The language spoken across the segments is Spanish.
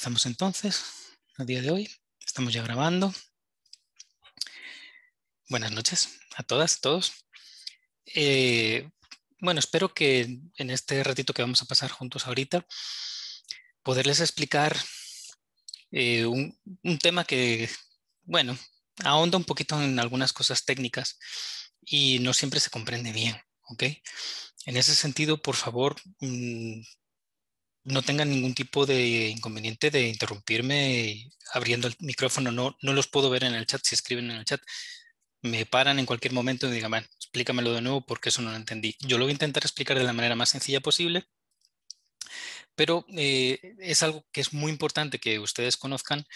Empezamos entonces, a día de hoy, estamos ya grabando. Buenas noches a todas, a todos. Eh, bueno, espero que en este ratito que vamos a pasar juntos ahorita, poderles explicar eh, un, tema que, bueno, ahonda un poquito en algunas cosas técnicas y no siempre se comprende bien, ¿ok? En ese sentido, por favor, mm, no tengan ningún tipo de inconveniente de interrumpirme abriendo el micrófono. No, no los puedo ver en el chat si escriben en el chat. Me paran en cualquier momento y digan, explícamelo de nuevo porque eso no lo entendí. Yo lo voy a intentar explicar de la manera más sencilla posible, pero eh, es algo que es muy importante que ustedes conozcan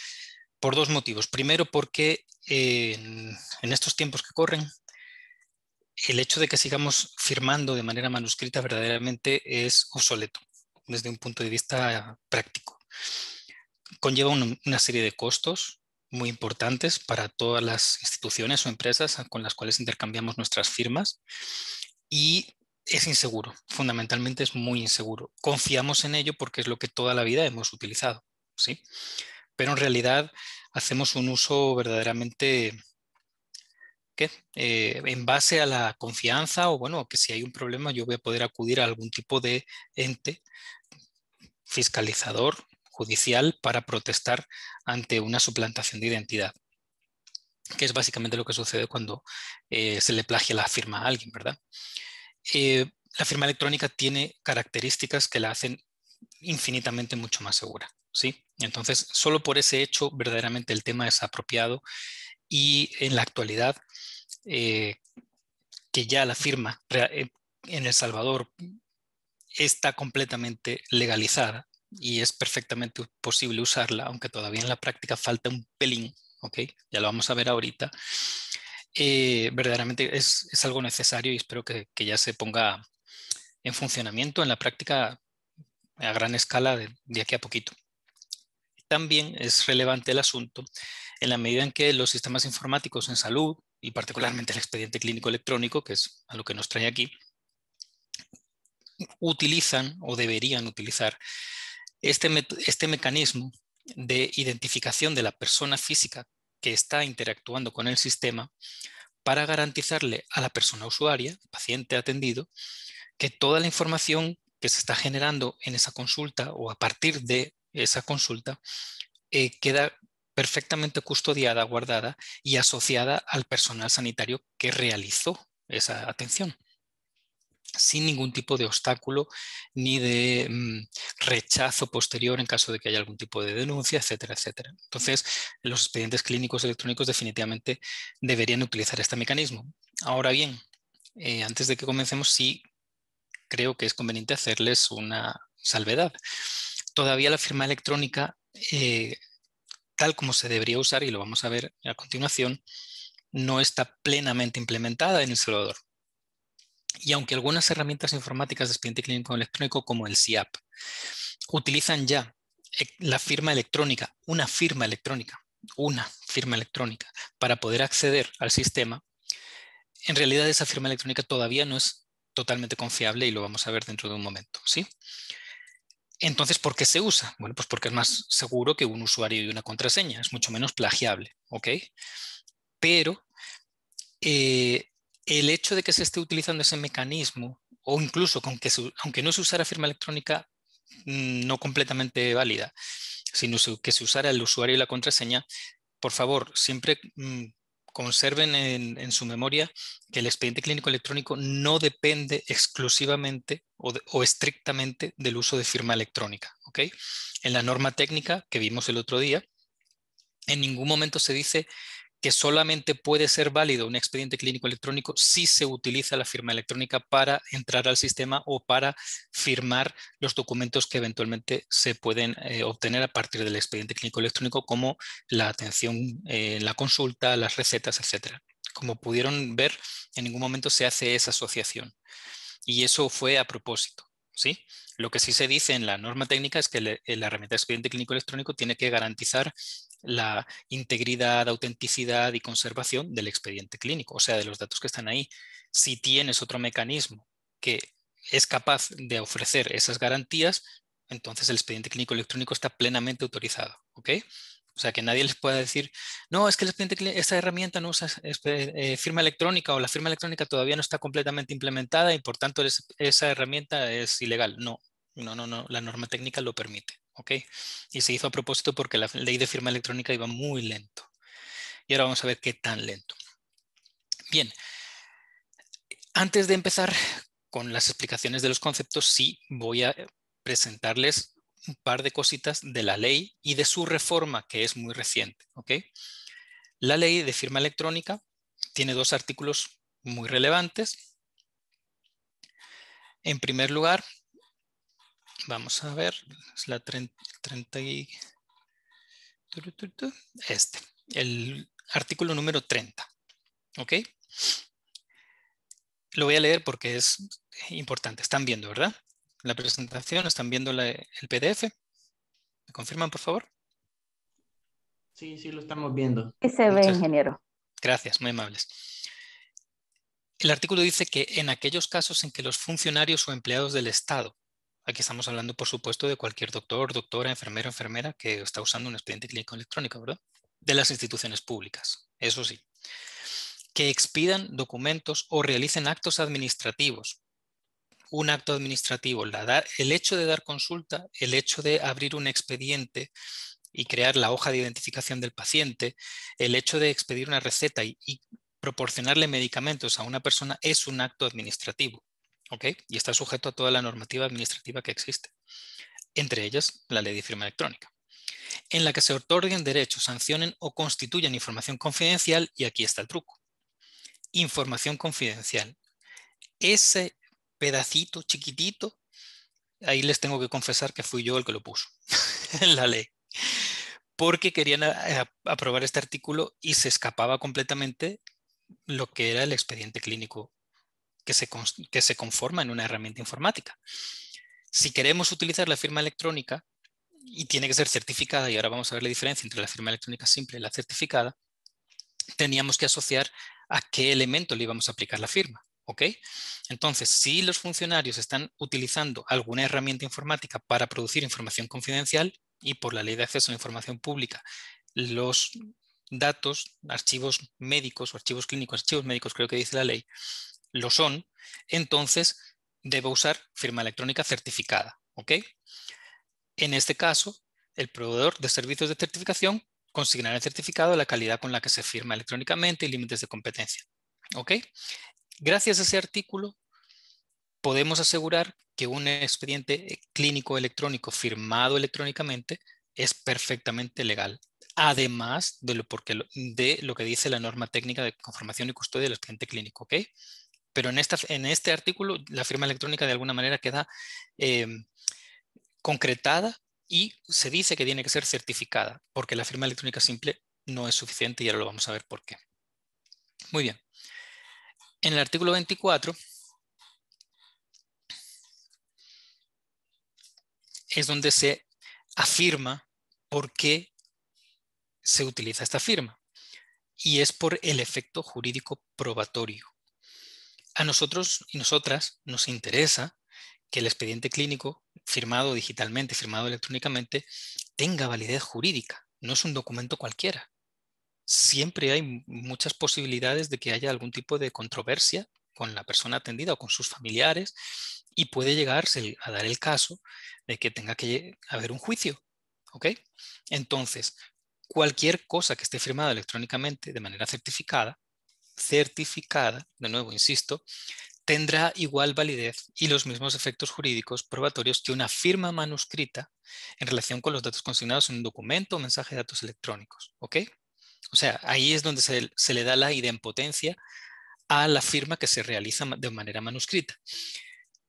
por dos motivos. Primero, porque en estos tiempos que corren, el hecho de que sigamos firmando de manera manuscrita verdaderamente es obsoleto desde un punto de vista práctico. Conlleva una serie de costos muy importantes para todas las instituciones o empresas con las cuales intercambiamos nuestras firmas y es inseguro, fundamentalmente es muy inseguro. Confiamos en ello porque es lo que toda la vida hemos utilizado, ¿sí? Pero en realidad hacemos un uso verdaderamente eh, en base a la confianza o bueno, que si hay un problema yo voy a poder acudir a algún tipo de ente fiscalizador, judicial, para protestar ante una suplantación de identidad, que es básicamente lo que sucede cuando eh, se le plagia la firma a alguien, ¿verdad? Eh, la firma electrónica tiene características que la hacen infinitamente mucho más segura, ¿sí? Entonces, solo por ese hecho, verdaderamente el tema es apropiado y en la actualidad eh, que ya la firma eh, en El Salvador está completamente legalizada y es perfectamente posible usarla, aunque todavía en la práctica falta un pelín, ¿ok? Ya lo vamos a ver ahorita. Eh, verdaderamente es, es, algo necesario y espero que, que, ya se ponga en funcionamiento en la práctica a gran escala de, de aquí a poquito. También es relevante el asunto en la medida en que los sistemas informáticos en salud, y particularmente el expediente clínico electrónico, que es a lo que nos trae aquí, utilizan o deberían utilizar este, este mecanismo de identificación de la persona física que está interactuando con el sistema para garantizarle a la persona usuaria, paciente atendido, que toda la información que se está generando en esa consulta o a partir de esa consulta eh, queda perfectamente custodiada, guardada y asociada al personal sanitario que realizó esa atención, sin ningún tipo de obstáculo ni de mm, rechazo posterior en caso de que haya algún tipo de denuncia, etcétera, etcétera. Entonces, los expedientes clínicos electrónicos definitivamente deberían utilizar este mecanismo. Ahora bien, eh, antes de que comencemos, sí creo que es conveniente hacerles una salvedad. Todavía la firma electrónica eh, tal como se debería usar, y lo vamos a ver a continuación, no está plenamente implementada en El servidor Y aunque algunas herramientas informáticas de expediente clínico electrónico como el CIAP utilizan ya eh, la firma electrónica, una firma electrónica, una firma electrónica para poder acceder al sistema, en realidad esa firma electrónica todavía no es totalmente confiable y lo vamos a ver dentro de un momento. ¿sí? Entonces, ¿por qué se usa? Bueno, pues porque es más seguro que un usuario y una contraseña, es mucho menos plagiable, ¿ok? Pero eh, el hecho de que se esté utilizando ese mecanismo, o incluso aunque no se usara firma electrónica mm, no completamente válida, sino que se usara el usuario y la contraseña, por favor, siempre mm, conserven en, su memoria que el expediente clínico electrónico no depende exclusivamente o, estrictamente del uso de firma electrónica. En la norma técnica que vimos el otro día, en ningún momento se dice que solamente puede ser válido un expediente clínico electrónico si se utiliza la firma electrónica para entrar al sistema o para firmar los documentos que eventualmente se pueden eh, obtener a partir del expediente clínico electrónico, como la atención eh, la consulta, las recetas, etc. Como pudieron ver, en ningún momento se hace esa asociación. Y eso fue a propósito. ¿sí? Lo que sí se dice en la norma técnica es que la herramienta de expediente clínico electrónico tiene que garantizar la integridad, autenticidad y conservación del expediente clínico, o sea, de los datos que están ahí. Si tienes otro mecanismo que es capaz de ofrecer esas garantías, entonces el expediente clínico electrónico está plenamente autorizado. ¿ok? O sea, que nadie les pueda decir, no, es que el expediente, esta herramienta no usa este, eh, firma electrónica o la firma electrónica todavía no está completamente implementada y por tanto esa herramienta es ilegal. No, no, no, no, la norma técnica lo permite. Y se hizo a propósito porque la ley de firma electrónica iba muy lento. Y ahora vamos a ver qué tan lento. Bien, antes de empezar con las explicaciones de los conceptos, sí voy a presentarles un par de cositas de la ley y de su reforma, que es muy reciente. La ley de firma electrónica tiene dos artículos muy relevantes. En primer lugar, Vamos a ver, es la 30, Este, el artículo número 30. ¿Ok? Lo voy a leer porque es importante. Están viendo, ¿verdad? La presentación, están viendo el PDF. ¿Me confirman, por favor? Sí, sí, lo estamos viendo. se ve, ingeniero. Gracias, muy amables. El artículo dice que en aquellos casos en que los funcionarios o empleados del Estado Aquí estamos hablando, por supuesto, de cualquier doctor, doctora, enfermero, enfermera que está usando un expediente clínico electrónico, ¿verdad? De las instituciones públicas, eso sí. Que expidan documentos o realicen actos administrativos. Un acto administrativo, el hecho de dar consulta, el hecho de abrir un expediente y crear la hoja de identificación del paciente, el hecho de expedir una receta y proporcionarle medicamentos a una persona es un acto administrativo y está sujeto a toda la normativa administrativa que existe, entre ellas la ley de firma electrónica, en la que se otorguen derechos, sancionen o constituyan información confidencial, y aquí está el truco. Información confidencial. Ese pedacito chiquitito, ahí les tengo que confesar que fui yo el que lo puso en la ley, porque querían eh, aprobar este artículo y se escapaba completamente lo que era el expediente clínico que se, conforma en una herramienta informática. Si queremos utilizar la firma electrónica, y tiene que ser certificada, y ahora vamos a ver la diferencia entre la firma electrónica simple y la certificada, teníamos que asociar a qué elemento le íbamos a aplicar la firma. ¿ok? Entonces, si los funcionarios están utilizando alguna herramienta informática para producir información confidencial y por la ley de acceso a la información pública, los datos, archivos médicos o archivos clínicos, archivos médicos creo que dice la ley, lo son, entonces debo usar firma electrónica certificada. ¿ok? En este caso, el proveedor de servicios de certificación consignará el certificado de la calidad con la que se firma electrónicamente y límites de competencia. ¿ok? Gracias a ese artículo, podemos asegurar que un expediente clínico electrónico firmado electrónicamente es perfectamente legal, además de lo, de lo que dice la norma técnica de conformación y custodia del expediente clínico. ¿ok? pero en, en este artículo la firma electrónica de alguna manera queda em, concretada y se dice que tiene que ser certificada, porque la firma electrónica simple no es suficiente y ahora lo vamos a ver por qué. Muy bien. En el artículo 24 es donde se afirma por qué se utiliza esta firma y es por el efecto jurídico probatorio. A nosotros y nosotras nos interesa que el expediente clínico firmado digitalmente, firmado electrónicamente, tenga validez jurídica. No es un documento cualquiera. Siempre hay muchas posibilidades de que haya algún tipo de controversia con la persona atendida o con sus familiares y puede llegarse a dar el caso de que tenga que haber un juicio. ¿Ok? Entonces, cualquier cosa que esté firmada electrónicamente de manera certificada certificada, de nuevo insisto, tendrá igual validez y los mismos efectos jurídicos probatorios que una firma manuscrita en relación con los datos consignados en un documento o mensaje de datos electrónicos. ¿Ok? O sea, ahí es donde se, le da la potencia a la firma que se realiza de manera manuscrita.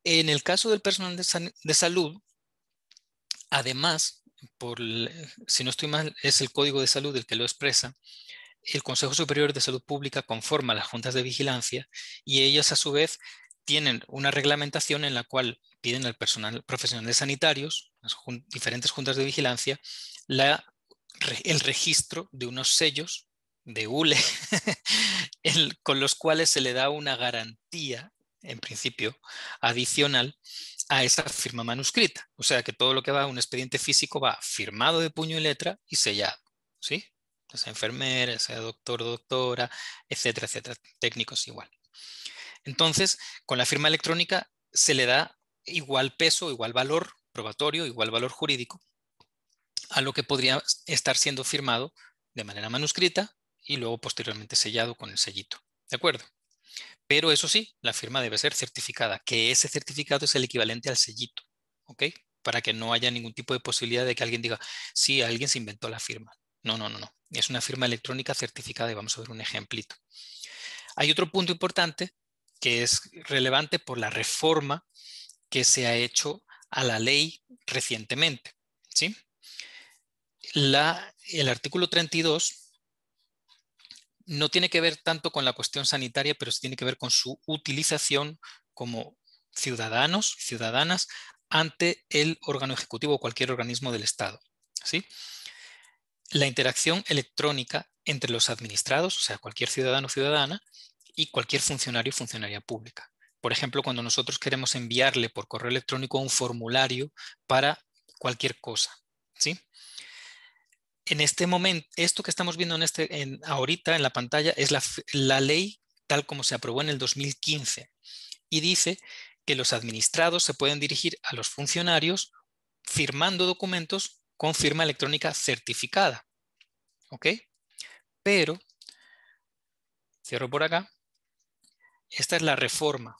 En el caso del personal de, salud, además, si no estoy mal, es el código de salud el que lo expresa, el Consejo Superior de Salud Pública conforma las juntas de vigilancia y ellas a su vez tienen una reglamentación en la cual piden al personal profesional de sanitarios, las diferentes juntas de vigilancia, la, el registro de unos sellos de ULE con los cuales se le da una garantía, en principio, adicional a esa firma manuscrita. O sea que todo lo que va a un expediente físico va firmado de puño y letra y sellado. ¿sí? Pues, sea enfermera, sea doctor, doctora, etcétera, etcétera, técnicos igual. Entonces, con la firma electrónica se le da igual peso, igual valor probatorio, igual valor jurídico a lo que podría estar siendo firmado de manera manuscrita y luego posteriormente sellado con el sellito. ¿De acuerdo? Pero eso sí, la firma debe ser certificada, que ese certificado es el equivalente al sellito, ¿ok? Para que no haya ningún tipo de posibilidad de que alguien diga, sí, alguien se inventó la firma. No, no, no, no. Es una firma electrónica certificada y vamos a ver un ejemplito. Hay otro punto importante que es relevante por la reforma que se ha hecho a la ley recientemente. ¿sí? el artículo 32 no tiene que ver tanto con la cuestión sanitaria, pero tiene que ver con su utilización como ciudadanos, ciudadanas, ante el órgano ejecutivo o cualquier organismo del Estado. ¿sí? la interacción electrónica entre los administrados, o sea, cualquier ciudadano o ciudadana, y cualquier funcionario o funcionaria pública. Por ejemplo, cuando nosotros queremos enviarle por correo electrónico un formulario para cualquier cosa. En este momento, esto que estamos viendo este, en ahorita en la pantalla es la ley tal como se aprobó en el 2015 y dice que los administrados se pueden dirigir a los funcionarios firmando documentos con firma electrónica certificada. ¿Ok? Pero, cierro por acá, esta es la reforma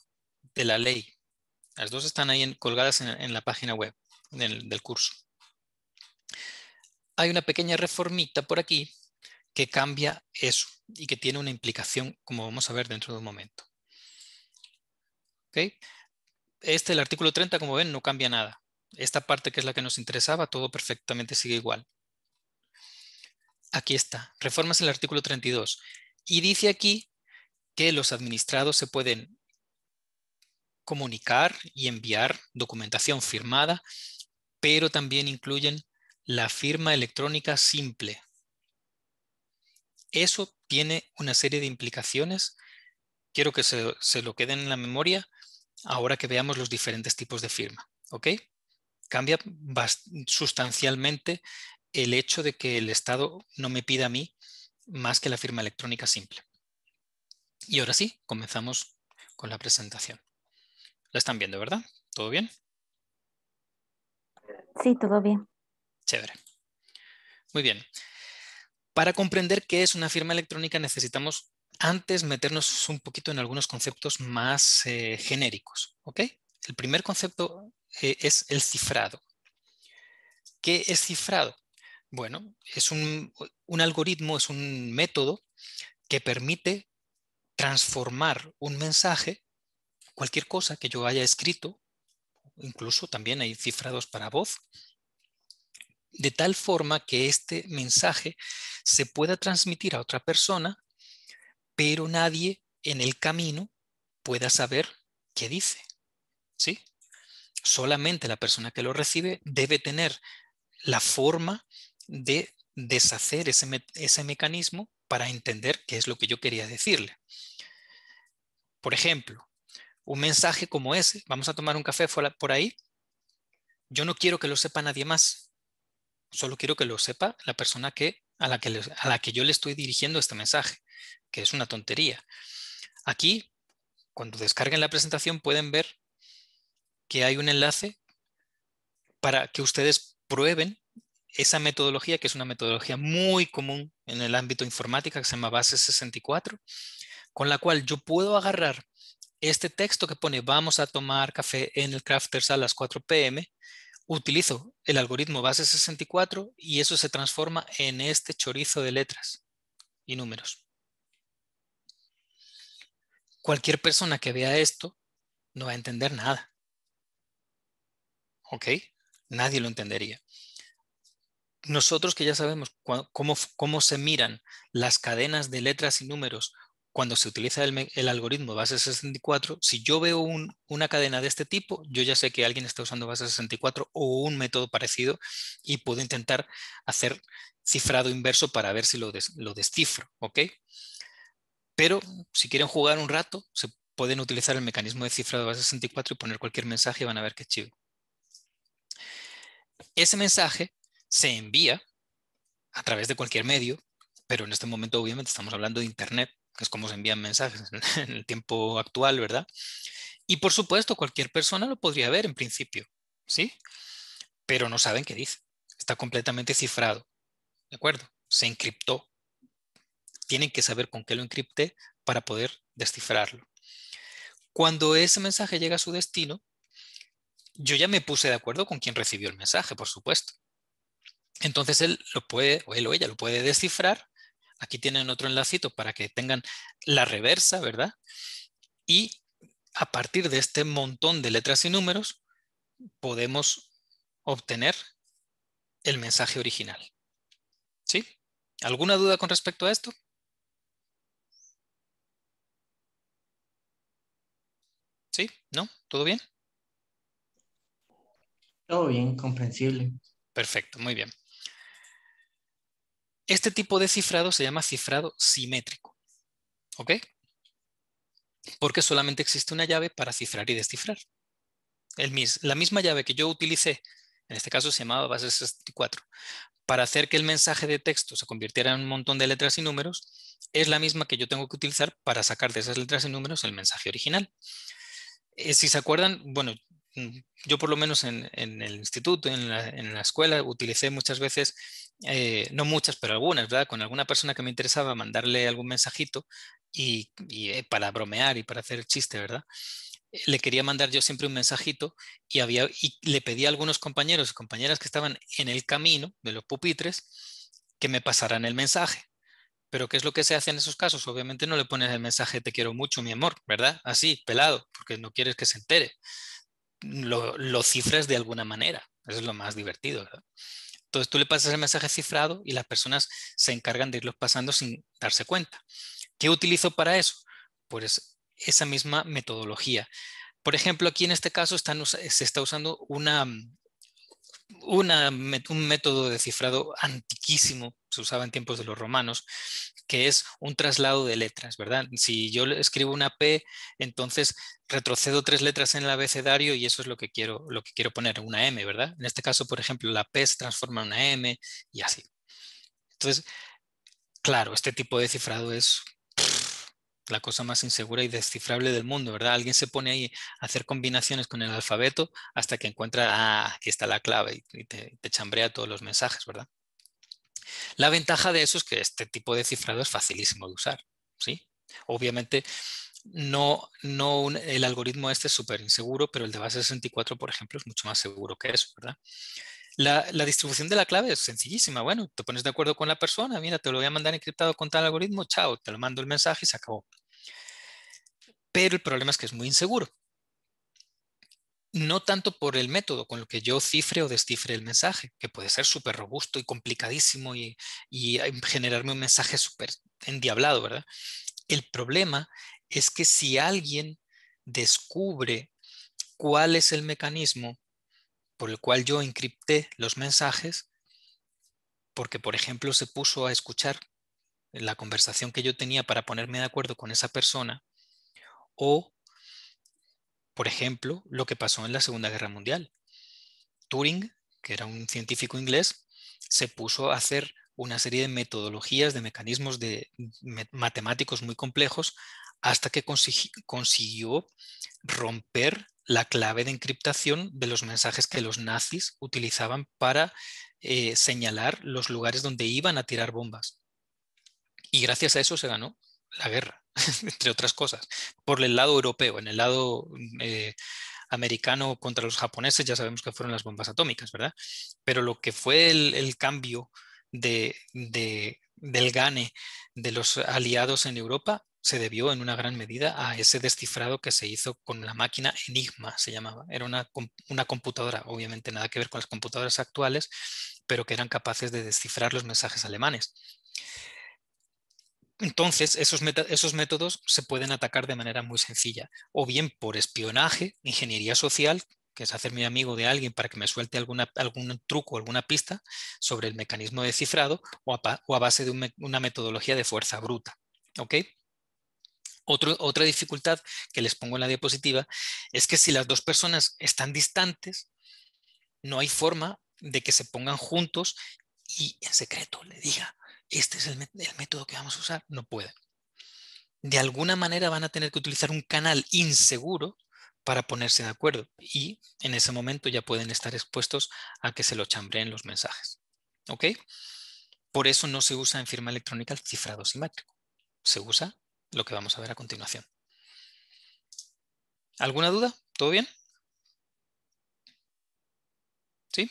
de la ley. Las dos están ahí colgadas en, la página web del, del curso. Hay una pequeña reformita por aquí que cambia eso y que tiene una implicación, como vamos a ver dentro de un momento. ¿Ok? Este, el artículo 30, como ven, no cambia nada esta parte que es la que nos interesaba, todo perfectamente sigue igual. Aquí está, reformas el artículo 32. Y dice aquí que los administrados se pueden comunicar y enviar documentación firmada, pero también incluyen la firma electrónica simple. Eso tiene una serie de implicaciones. Quiero que se, lo queden en la memoria ahora que veamos los diferentes tipos de firma. ¿Ok? cambia sustancialmente el hecho de que el Estado no me pida a mí más que la firma electrónica simple. Y ahora sí, comenzamos con la presentación. La están viendo, ¿verdad? ¿Todo bien? Sí, todo bien. Chévere. Muy bien. Para comprender qué es una firma electrónica necesitamos antes meternos un poquito en algunos conceptos más eh, genéricos. ¿ok? El primer concepto eh, es el cifrado. ¿Qué es cifrado? Bueno, es un, un algoritmo, es un método que permite transformar un mensaje, cualquier cosa que yo haya escrito, incluso también hay cifrados para voz, de tal forma que este mensaje se pueda transmitir a otra persona, pero nadie en el camino pueda saber qué dice. ¿Sí? Solamente la persona que lo recibe debe tener la forma de deshacer ese, mecanismo para entender qué es lo que yo quería decirle. Por ejemplo, un mensaje como ese, vamos a tomar un café por ahí, yo no quiero que lo sepa nadie más, solo quiero que lo sepa la persona que, a, la que a la que yo le estoy dirigiendo este mensaje, que es una tontería. Aquí, cuando descarguen la presentación, pueden ver que hay un enlace para que ustedes prueben esa metodología, que es una metodología muy común en el ámbito informática, que se llama Base 64, con la cual yo puedo agarrar este texto que pone vamos a tomar café en el Crafters a las 4 pm, utilizo el algoritmo Base 64 y eso se transforma en este chorizo de letras y números. Cualquier persona que vea esto no va a entender nada. ¿ok? Nadie lo entendería. Nosotros que ya sabemos cómo, cómo se miran las cadenas de letras y números cuando se utiliza el, algoritmo base 64, si yo veo una cadena de este tipo, yo ya sé que alguien está usando base 64 o un método parecido y puedo intentar hacer cifrado inverso para ver si lo, lo descifro, ¿ok? Pero si quieren jugar un rato, se pueden utilizar el mecanismo de cifrado base 64 y poner cualquier mensaje y van a ver qué chivo. Ese mensaje se envía a través de cualquier medio, pero en este momento obviamente estamos hablando de Internet, que es como se envían mensajes en el tiempo actual, ¿verdad? Y por supuesto, cualquier persona lo podría ver en principio, ¿sí? Pero no saben qué dice. Está completamente cifrado, ¿de acuerdo? Se encriptó. Tienen que saber con qué lo encripté para poder descifrarlo. Cuando ese mensaje llega a su destino, yo ya me puse de acuerdo con quien recibió el mensaje, por supuesto. Entonces él lo puede, o él o ella lo puede descifrar. Aquí tienen otro enlacito para que tengan la reversa, ¿verdad? Y a partir de este montón de letras y números, podemos obtener el mensaje original. ¿Sí? ¿Alguna duda con respecto a esto? ¿Sí? ¿No? ¿Todo bien? Todo bien, comprensible. Perfecto, muy bien. Este tipo de cifrado se llama cifrado simétrico. ¿Ok? Porque solamente existe una llave para cifrar y descifrar. El mis, la misma llave que yo utilicé, en este caso se llamaba base 64, para hacer que el mensaje de texto se convirtiera en un montón de letras y números, es la misma que yo tengo que utilizar para sacar de esas letras y números el mensaje original. Eh, si se acuerdan, bueno, yo por lo menos en, el instituto, en la, escuela, utilicé muchas veces, eh, no muchas, pero algunas, ¿verdad? Con alguna persona que me interesaba mandarle algún mensajito y, eh, para bromear y para hacer chiste, ¿verdad? Eh, le quería mandar yo siempre un mensajito y, había, y le pedí a algunos compañeros y compañeras que estaban en el camino de los pupitres que me pasaran el mensaje. Pero ¿qué es lo que se hace en esos casos? Obviamente no le pones el mensaje te quiero mucho, mi amor, ¿verdad? Así, pelado, porque no quieres que se entere lo, cifres cifras de alguna manera. Eso es lo más divertido, Entonces tú le pasas el mensaje cifrado y las personas se encargan de irlos pasando sin darse cuenta. ¿Qué utilizo para eso? Pues esa misma metodología. Por ejemplo, aquí en este caso se está usando una, una, un método de cifrado antiquísimo, se usaba en tiempos de los romanos, que es un traslado de letras, ¿verdad? Si yo escribo una P, entonces retrocedo tres letras en el abecedario y eso es lo que quiero, lo que quiero poner, una M, ¿verdad? En este caso, por ejemplo, la P se transforma en una M y así. Entonces, claro, este tipo de cifrado es la cosa más insegura y descifrable del mundo, ¿verdad? Alguien se pone ahí a hacer combinaciones con el alfabeto hasta que encuentra, ah, aquí está la clave y te, chambrea todos los mensajes, ¿verdad? La ventaja de eso es que este tipo de cifrado es facilísimo de usar, ¿sí? Obviamente, no, no el algoritmo este es súper inseguro, pero el de base 64, por ejemplo, es mucho más seguro que eso, ¿verdad? La, distribución de la clave es sencillísima. Bueno, te pones de acuerdo con la persona, mira, te lo voy a mandar encriptado con tal algoritmo, chao, te lo mando el mensaje y se acabó. Pero el problema es que es muy inseguro. No tanto por el método con lo que yo cifre o descifre el mensaje, que puede ser súper robusto y complicadísimo y, y generarme un mensaje súper endiablado, ¿verdad? El problema es que si alguien descubre cuál es el mecanismo por el cual yo encripté los mensajes porque, por ejemplo, se puso a escuchar la conversación que yo tenía para ponerme de acuerdo con esa persona o, por ejemplo, lo que pasó en la Segunda Guerra Mundial. Turing, que era un científico inglés, se puso a hacer una serie de metodologías, de mecanismos de mm, matemáticos muy complejos hasta que consiguió romper la clave de encriptación de los mensajes que los nazis utilizaban para eh, señalar los lugares donde iban a tirar bombas. Y gracias a eso se ganó la guerra, entre otras cosas, por el lado europeo, en el lado mm, eh, americano contra los japoneses, ya sabemos que fueron las bombas atómicas, ¿verdad? Pero lo que fue el, cambio del gane de los aliados en Europa se debió en una gran medida a ese descifrado que se hizo con la máquina Enigma, se llamaba. Era una, computadora, obviamente nada que ver con las computadoras actuales, pero que eran capaces de descifrar los mensajes alemanes. Entonces, esos, métodos se pueden atacar de manera muy sencilla, o bien por espionaje, ingeniería social, que es hacerme amigo de alguien para que me suelte alguna, algún truco, alguna pista sobre el mecanismo de cifrado, o a, base de una metodología de fuerza bruta. ¿okay? otra dificultad que les pongo en la diapositiva es que si las dos personas están distantes, no hay forma de que se pongan juntos y en secreto le diga, este es el, método que vamos a usar, no puede. De alguna manera van a tener que utilizar un canal inseguro para ponerse de acuerdo y en ese momento ya pueden estar expuestos a que se lo chambreen los mensajes. ¿Ok? Por eso no se usa en firma electrónica el cifrado simétrico. Se usa lo que vamos a ver a continuación. ¿Alguna duda? ¿Todo bien? ¿Sí?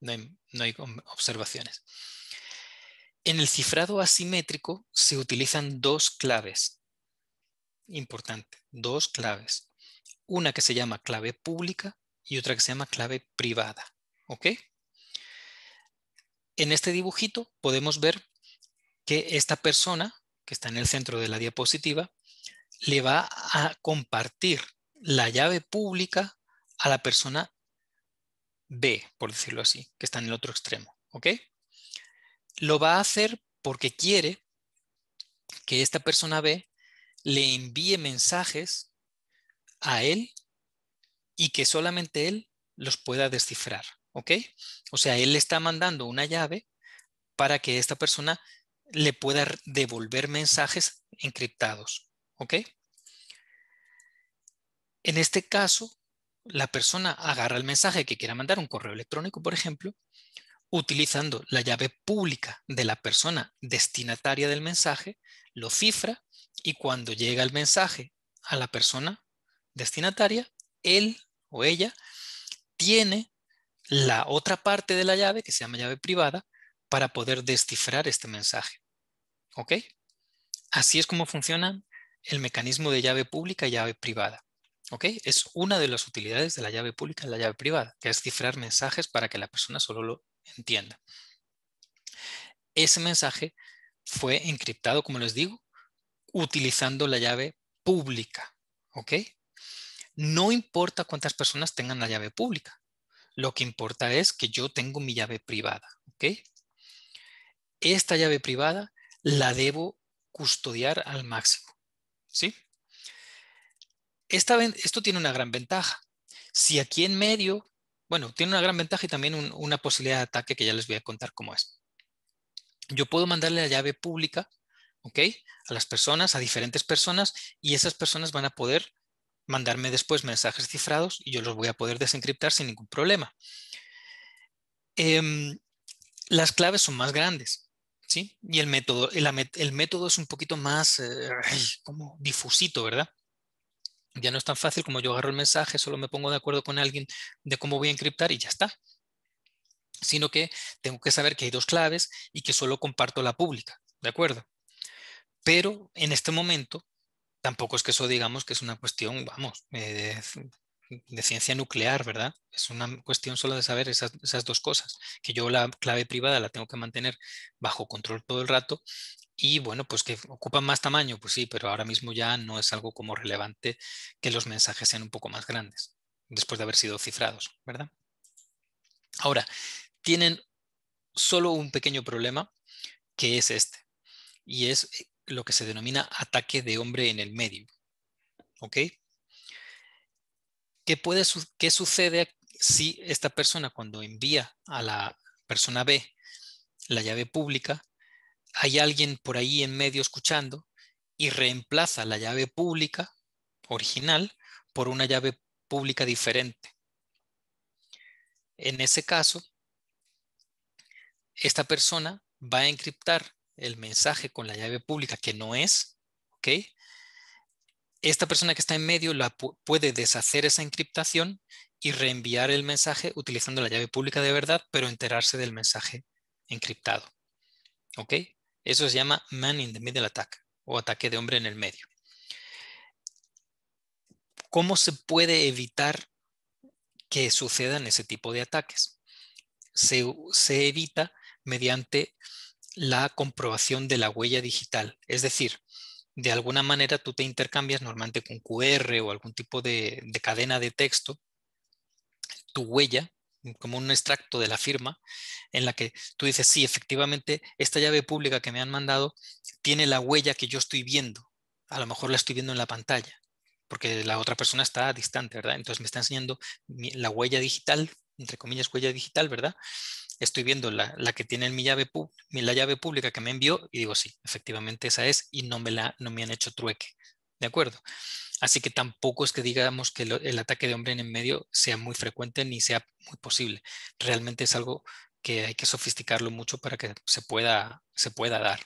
No hay, no hay observaciones. En el cifrado asimétrico se utilizan dos claves. Importante, dos claves. Una que se llama clave pública y otra que se llama clave privada. ¿Ok? En este dibujito podemos ver que esta persona, que está en el centro de la diapositiva, le va a compartir la llave pública a la persona B, por decirlo así, que está en el otro extremo. ¿ok? Lo va a hacer porque quiere que esta persona B le envíe mensajes a él y que solamente él los pueda descifrar. ¿Ok? O sea, él le está mandando una llave para que esta persona le pueda devolver mensajes encriptados. ¿Ok? En este caso, la persona agarra el mensaje que quiera mandar, un correo electrónico, por ejemplo, utilizando la llave pública de la persona destinataria del mensaje, lo cifra y cuando llega el mensaje a la persona destinataria, él o ella tiene la otra parte de la llave, que se llama llave privada, para poder descifrar este mensaje. ¿Ok? Así es como funciona el mecanismo de llave pública y llave privada. ¿Ok? Es una de las utilidades de la llave pública y la llave privada, que es cifrar mensajes para que la persona solo lo entienda. Ese mensaje fue encriptado, como les digo, utilizando la llave pública. ¿Ok? No importa cuántas personas tengan la llave pública. Lo que importa es que yo tengo mi llave privada, ¿ok? Esta llave privada la debo custodiar al máximo, ¿sí? Esta, esto tiene una gran ventaja. Si aquí en medio, bueno, tiene una gran ventaja y también una posibilidad de ataque que ya les voy a contar cómo es. Yo puedo mandarle la llave pública, ¿ok? A las personas, a diferentes personas, y esas personas van a poder mandarme después mensajes cifrados y yo los voy a poder desencriptar sin ningún problema. Em, las claves son más grandes, ¿sí? Y el método, el, método es un poquito más eh, como difusito, ¿verdad? Ya no es tan fácil como yo agarro el mensaje, solo me pongo de acuerdo con alguien de cómo voy a encriptar y ya está. Sino que tengo que saber que hay dos claves y que solo comparto la pública, ¿de acuerdo? Pero en este momento tampoco es que eso digamos que es una cuestión, vamos, eh, de, ciencia nuclear, ¿verdad? Es una cuestión solo de saber esas, esas, dos cosas, que yo la clave privada la tengo que mantener bajo control todo el rato y bueno, pues que ocupan más tamaño, pues sí, pero ahora mismo ya no es algo como relevante que los mensajes sean un poco más grandes después de haber sido cifrados, ¿verdad? Ahora, tienen solo un pequeño problema que es este, y es lo que se denomina ataque de hombre en el medio. ¿Ok? ¿Qué, puede ¿Qué sucede si esta persona cuando envía a la persona B la llave pública, hay alguien por ahí en medio escuchando y reemplaza la llave pública original por una llave pública diferente? En ese caso, esta persona va a encriptar el mensaje con la llave pública que no es, ¿ok? Esta persona que está en medio la puede deshacer esa encriptación y reenviar el mensaje utilizando la llave pública de verdad, pero enterarse del mensaje encriptado. ¿Ok? Eso se llama man in the middle attack o ataque de hombre en el medio. ¿Cómo se puede evitar que sucedan ese tipo de ataques? Se, se evita mediante la comprobación de la huella digital. Es decir, de alguna manera tú te intercambias normalmente con QR o algún tipo de, cadena de texto tu huella como un extracto de la firma en la que tú dices, sí, efectivamente, esta llave pública que me han mandado tiene la huella que yo estoy viendo. A lo mejor la estoy viendo en la pantalla, porque la otra persona está distante, ¿verdad? Entonces me está enseñando la huella digital entre comillas, huella digital, ¿verdad? Estoy viendo la, que tiene mi llave, la llave pública que me envió y digo, sí, efectivamente esa es y no me, la, no me han hecho trueque, ¿de acuerdo? Así que tampoco es que digamos que el ataque de hombre en el medio sea muy frecuente ni sea muy posible. Realmente es algo que hay que sofisticarlo mucho para que se pueda, se pueda dar.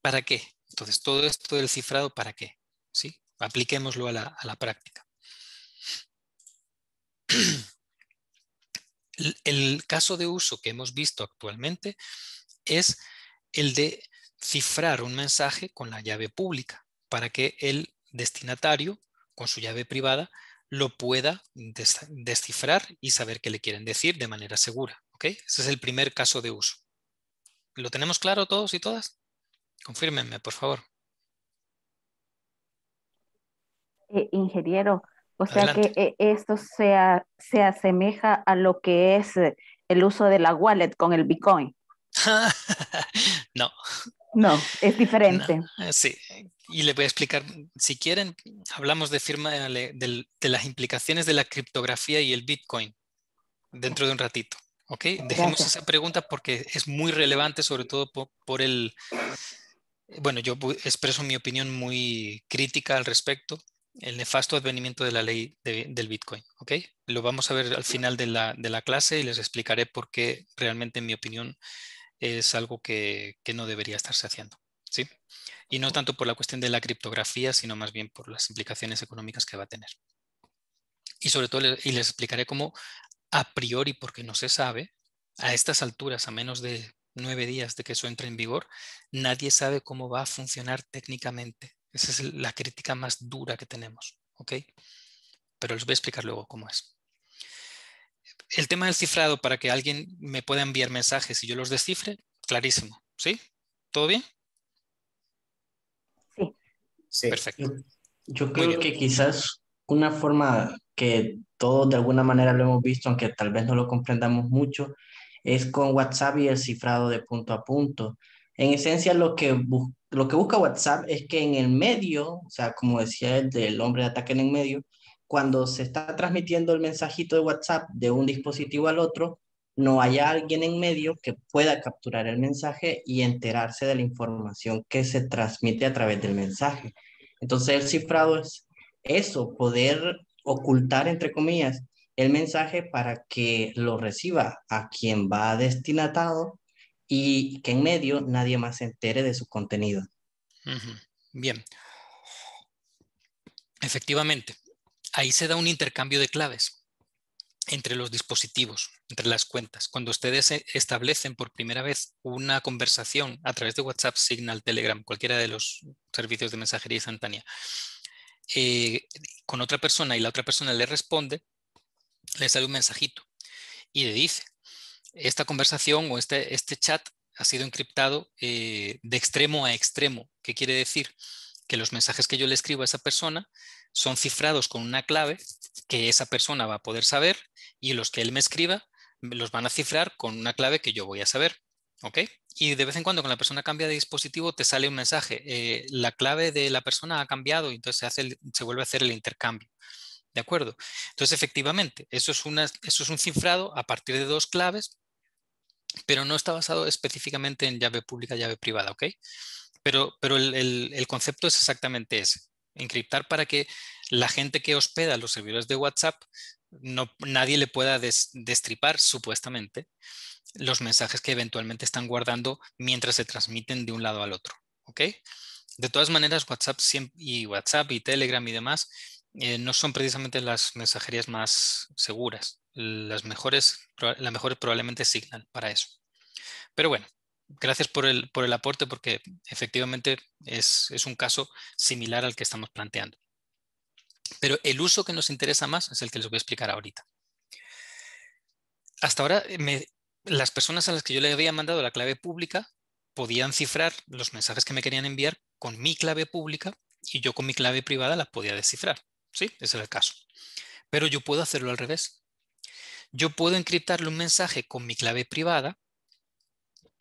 ¿Para qué? Entonces, todo esto del cifrado, ¿para qué? ¿Sí? Apliquémoslo a la práctica. El caso de uso que hemos visto actualmente es el de cifrar un mensaje con la llave pública para que el destinatario, con su llave privada, lo pueda descifrar y saber qué le quieren decir de manera segura. Ese es el primer caso de uso. ¿Lo tenemos claro todos y todas? Confírmenme, por favor. Eh, ingeniero, o sea que eh, esto se asemeja a lo que es eh, el uso de la wallet con el Bitcoin. no. No, es diferente. Eh, sí, y le voy a explicar, si quieren, hablamos de firma de, las implicaciones de la criptografía y el Bitcoin dentro de un ratito. ¿Ok? Dejemos esa pregunta porque es muy relevante, sobre todo por el... Bueno, yo expreso mi opinión muy crítica al respecto el nefasto advenimiento de la ley del Bitcoin. ¿ok? Lo vamos a ver al final de la, clase y les explicaré por qué realmente, en mi opinión, es algo que, que, no debería estarse haciendo. ¿sí? Y no tanto por la cuestión de la criptografía, sino más bien por las implicaciones económicas que va a tener. Y sobre todo, y les explicaré cómo a priori, porque no se sabe, a estas alturas, a menos de nueve días de que eso entre en vigor, nadie sabe cómo va a funcionar técnicamente esa es la crítica más dura que tenemos, ¿ok? Pero les voy a explicar luego cómo es. El tema del cifrado para que alguien me pueda enviar mensajes y yo los descifre, clarísimo, ¿sí? ¿Todo bien? Sí. Perfecto. Yo, creo que quizás una forma que todos de alguna manera lo hemos visto, aunque tal vez no lo comprendamos mucho, es con WhatsApp y el cifrado de punto a punto. En esencia, lo que, lo que busca WhatsApp es que en el medio, o sea, como decía el del hombre de ataque en el medio, cuando se está transmitiendo el mensajito de WhatsApp de un dispositivo al otro, no haya alguien en medio que pueda capturar el mensaje y enterarse de la información que se transmite a través del mensaje. Entonces el cifrado es eso, poder ocultar, entre comillas, el mensaje para que lo reciba a quien va destinatado y que en medio nadie más se entere de su contenido. Bien. Efectivamente, ahí se da un intercambio de claves entre los dispositivos, entre las cuentas. Cuando ustedes e, establecen por primera vez una conversación a través de WhatsApp, Signal, Telegram, cualquiera de los servicios de mensajería instantánea, eh, con otra persona y la otra persona le responde, le sale un mensajito y le dice, esta conversación o este, este chat ha sido encriptado eh, de extremo a extremo. ¿Qué quiere decir? Que los mensajes que yo le escribo a esa persona son cifrados con una clave que esa persona va a poder saber y los que él me escriba los van a cifrar con una clave que yo voy a saber. ¿Ok? Y de vez en cuando, cuando la persona cambia de dispositivo, te sale un mensaje. Eh, la clave de la persona ha cambiado y entonces se, hace se vuelve a hacer el intercambio. ¿De acuerdo? Entonces, efectivamente, eso es, eso es un cifrado a partir de dos claves pero no está basado específicamente en llave pública, llave privada, ¿ok? Pero, el, concepto es exactamente ese, encriptar para que la gente que hospeda los servidores de WhatsApp, no, nadie le pueda destripar, supuestamente, los mensajes que eventualmente están guardando mientras se transmiten de un lado al otro, ¿ok? De todas maneras, WhatsApp y WhatsApp y Telegram y demás eh, no son precisamente las mensajerías más seguras las mejores, la mejores probablemente Signal para eso. Pero bueno, gracias por el, aporte porque efectivamente es, un caso similar al que estamos planteando. Pero el uso que nos interesa más es el que les voy a explicar ahorita. Hasta ahora, eh, las personas a las que yo le había mandado la clave pública podían cifrar los mensajes que me querían enviar con mi clave pública y yo con mi clave privada las podía descifrar. ¿Sí? Ese era el caso. Pero yo puedo hacerlo al revés yo puedo encriptarle un mensaje con mi clave privada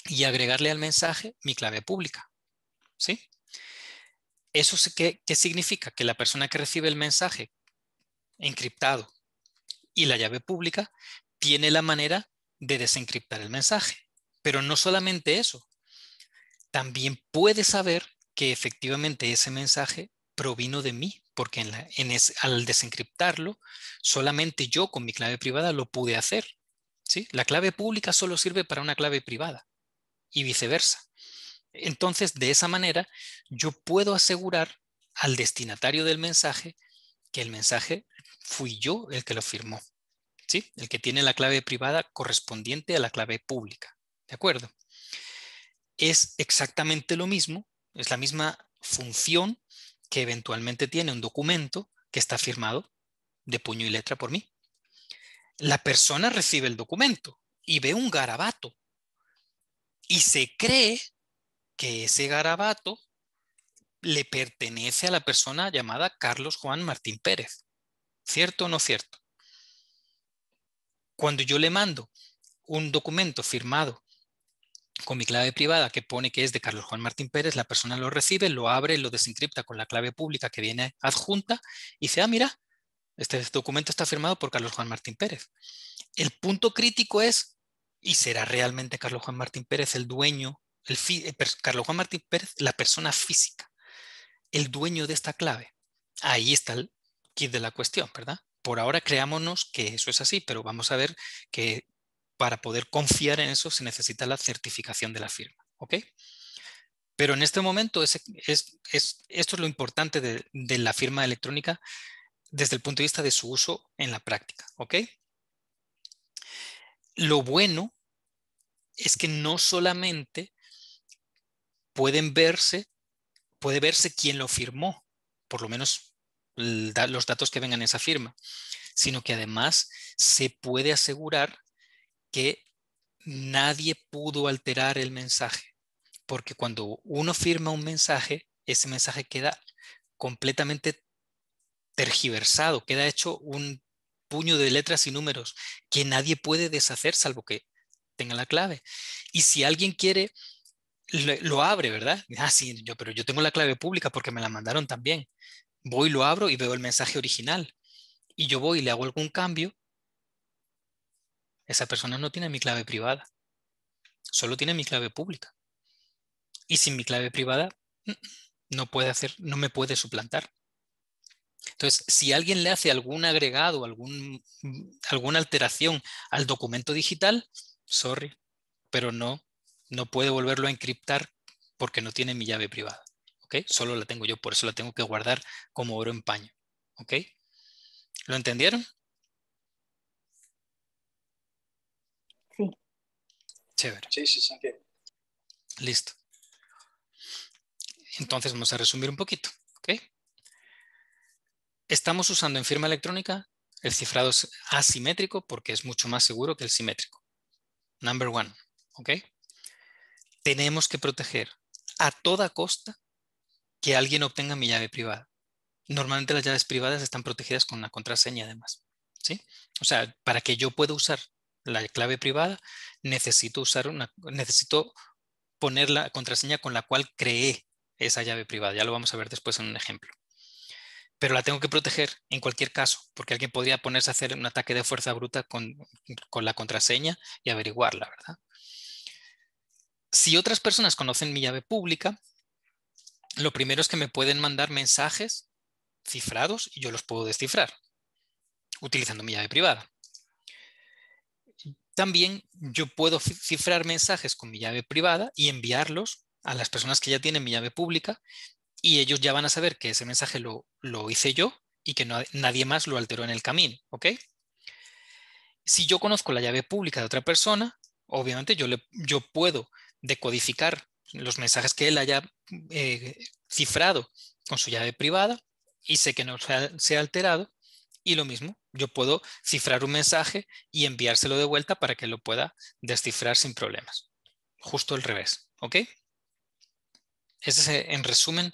y agregarle al mensaje mi clave pública. ¿Sí? ¿Eso qué, qué significa? Que la persona que recibe el mensaje encriptado y la llave pública tiene la manera de desencriptar el mensaje. Pero no solamente eso, también puede saber que efectivamente ese mensaje provino de mí, porque en la, al desencriptarlo, solamente yo con mi clave privada lo pude hacer. La clave pública solo sirve para una clave privada y viceversa. Entonces, de esa manera, yo puedo asegurar al destinatario del mensaje que el mensaje fui yo el que lo firmó, el que tiene la clave privada correspondiente a la clave pública. ¿De acuerdo? Es exactamente lo mismo, es la misma función que eventualmente tiene un documento que está firmado de puño y letra por mí. La persona recibe el documento y ve un garabato y se cree que ese garabato le pertenece a la persona llamada Carlos Juan Martín Pérez. ¿Cierto o no cierto? Cuando yo le mando un documento firmado con mi clave privada que pone que es de Carlos Juan Martín Pérez, la persona lo recibe, lo abre, lo desencripta con la clave pública que viene adjunta y dice, ah, mira, este documento está firmado por Carlos Juan Martín Pérez. El punto crítico es, ¿y será realmente Carlos Juan Martín Pérez el dueño, el eh, Carlos Juan Martín Pérez, la persona física, el dueño de esta clave? Ahí está el kit de la cuestión, ¿verdad? Por ahora creámonos que eso es así, pero vamos a ver que para poder confiar en eso se necesita la certificación de la firma. ¿ok? Pero en este momento esto es lo importante de, la firma electrónica desde el punto de vista de su uso en la práctica. ¿ok? Lo bueno es que no solamente pueden verse, puede verse quién lo firmó, por lo menos los datos que vengan en esa firma, sino que además se puede asegurar que nadie pudo alterar el mensaje, porque cuando uno firma un mensaje, ese mensaje queda completamente tergiversado, queda hecho un puño de letras y números que nadie puede deshacer salvo que tenga la clave. Y si alguien quiere, lo, abre, ¿verdad? Ah, sí, yo, pero yo tengo la clave pública porque me la mandaron también. Voy, lo abro y veo el mensaje original. Y yo voy y le hago algún cambio esa persona no tiene mi clave privada, solo tiene mi clave pública. Y sin mi clave privada no puede hacer, no me puede suplantar. Entonces, si alguien le hace algún agregado, algún, alguna alteración al documento digital, sorry, pero no, no puede volverlo a encriptar porque no tiene mi llave privada. ¿ok? Solo la tengo yo, por eso la tengo que guardar como oro en paño. ¿ok? ¿Lo entendieron? Sí, sí, Listo. Entonces vamos a resumir un poquito. Estamos usando en firma electrónica el cifrado asimétrico porque es mucho más seguro que el simétrico. Number one. ¿ok? Tenemos que proteger a toda costa que alguien obtenga mi llave privada. Normalmente las llaves privadas están protegidas con una contraseña además. ¿sí? O sea, para que yo pueda usar la clave privada, necesito, usar una, necesito poner la contraseña con la cual creé esa llave privada. Ya lo vamos a ver después en un ejemplo. Pero la tengo que proteger en cualquier caso, porque alguien podría ponerse a hacer un ataque de fuerza bruta con, con la contraseña y averiguarla, ¿verdad? Si otras personas conocen mi llave pública, lo primero es que me pueden mandar mensajes cifrados y yo los puedo descifrar utilizando mi llave privada. También yo puedo cifrar mensajes con mi llave privada y enviarlos a las personas que ya tienen mi llave pública y ellos ya van a saber que ese mensaje lo, hice yo y que nadie más lo alteró en el camino, ¿ok? Si yo conozco la llave pública de otra persona, obviamente yo, yo puedo decodificar los mensajes que él haya eh, cifrado con su llave privada y sé que no se ha alterado y lo mismo, yo puedo cifrar un mensaje y enviárselo de vuelta para que lo pueda descifrar sin problemas. Justo al revés, ¿ok? Ese es en resumen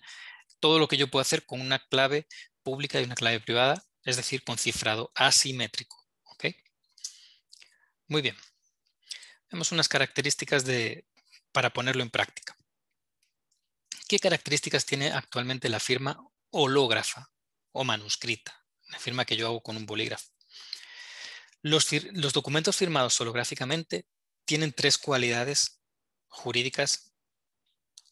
todo lo que yo puedo hacer con una clave pública y una clave privada, es decir, con cifrado asimétrico, ¿ok? Muy bien. Vemos unas características de, para ponerlo en práctica. ¿Qué características tiene actualmente la firma hológrafa o manuscrita? la firma que yo hago con un bolígrafo. Los, documentos firmados holográficamente tienen tres cualidades jurídicas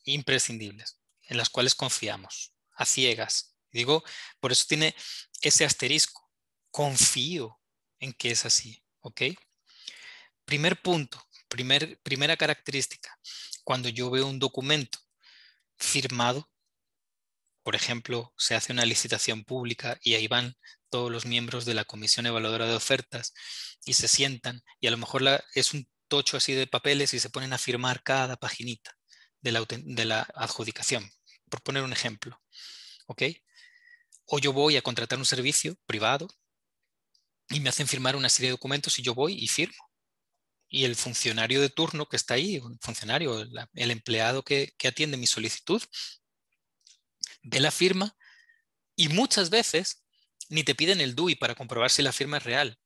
imprescindibles, en las cuales confiamos, a ciegas. Digo, por eso tiene ese asterisco. Confío en que es así, ¿ok? Primer punto, primer, primera característica. Cuando yo veo un documento firmado por ejemplo, se hace una licitación pública y ahí van todos los miembros de la comisión evaluadora de ofertas y se sientan y a lo mejor es un tocho así de papeles y se ponen a firmar cada paginita de la, adjudicación, por poner un ejemplo. O yo voy a contratar un servicio privado y me hacen firmar una serie de documentos y yo voy y firmo. Y el funcionario de turno que está ahí, el funcionario, el, empleado que atiende mi solicitud, de la firma y muchas veces ni te piden el DUI para comprobar si la firma es real.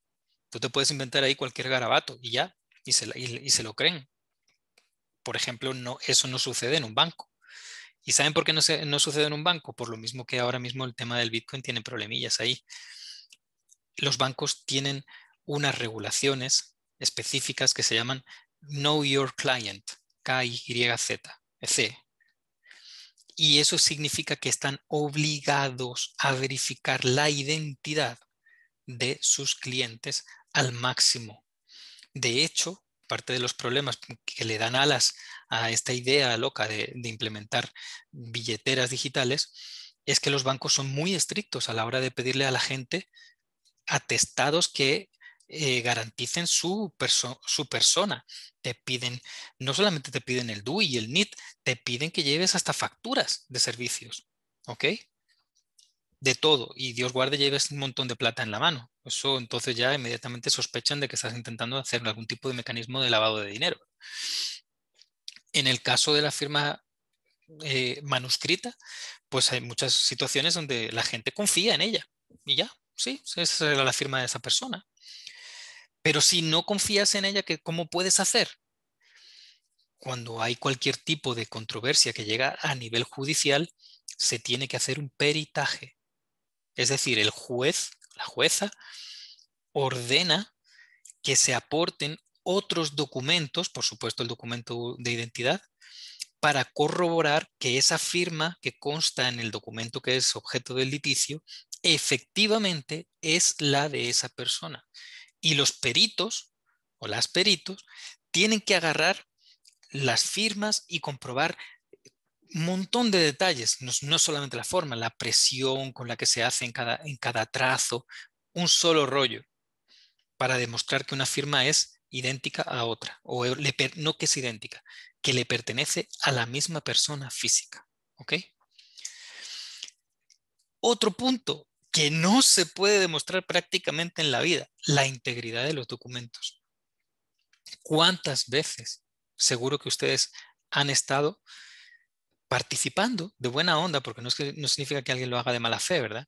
Tú te puedes inventar ahí cualquier garabato y ya, y se, y, se lo creen. Por ejemplo, no, eso no sucede en un banco. ¿Y saben por qué no, no sucede en un banco? Por lo mismo que ahora mismo el tema del Bitcoin tiene problemillas ahí. Los bancos tienen unas regulaciones específicas que se llaman Know Your Client, k Z e C, y eso significa que están obligados a verificar la identidad de sus clientes al máximo. De hecho, parte de los problemas que le dan alas a esta idea loca de, implementar billeteras digitales es que los bancos son muy estrictos a la hora de pedirle a la gente atestados que eh, garanticen su, su persona. Te piden, no solamente te piden el DUI y el NIT, te piden que lleves hasta facturas de servicios. ¿Ok? De todo. Y Dios guarde, lleves un montón de plata en la mano. Eso entonces ya inmediatamente sospechan de que estás intentando hacer algún tipo de mecanismo de lavado de dinero. En el caso de la firma eh, manuscrita, pues hay muchas situaciones donde la gente confía en ella. Y ya, sí, esa era la firma de esa persona. Pero si no confías en ella, ¿cómo puedes hacer? Cuando hay cualquier tipo de controversia que llega a nivel judicial, se tiene que hacer un peritaje. Es decir, el juez, la jueza, ordena que se aporten otros documentos, por supuesto el documento de identidad, para corroborar que esa firma que consta en el documento que es objeto del liticio efectivamente es la de esa persona. Y los peritos o las peritos tienen que agarrar las firmas y comprobar un montón de detalles, no, no, solamente la forma, la presión con la que se hace en cada, en cada trazo, un solo rollo, para demostrar que una firma es idéntica a otra, o no que es idéntica, que le pertenece a la misma persona física. ¿ok? Otro punto que no se puede demostrar prácticamente en la vida, la integridad de los documentos. ¿Cuántas veces seguro que ustedes han estado participando de buena onda, porque no, significa que alguien lo haga de mala fe, ¿verdad?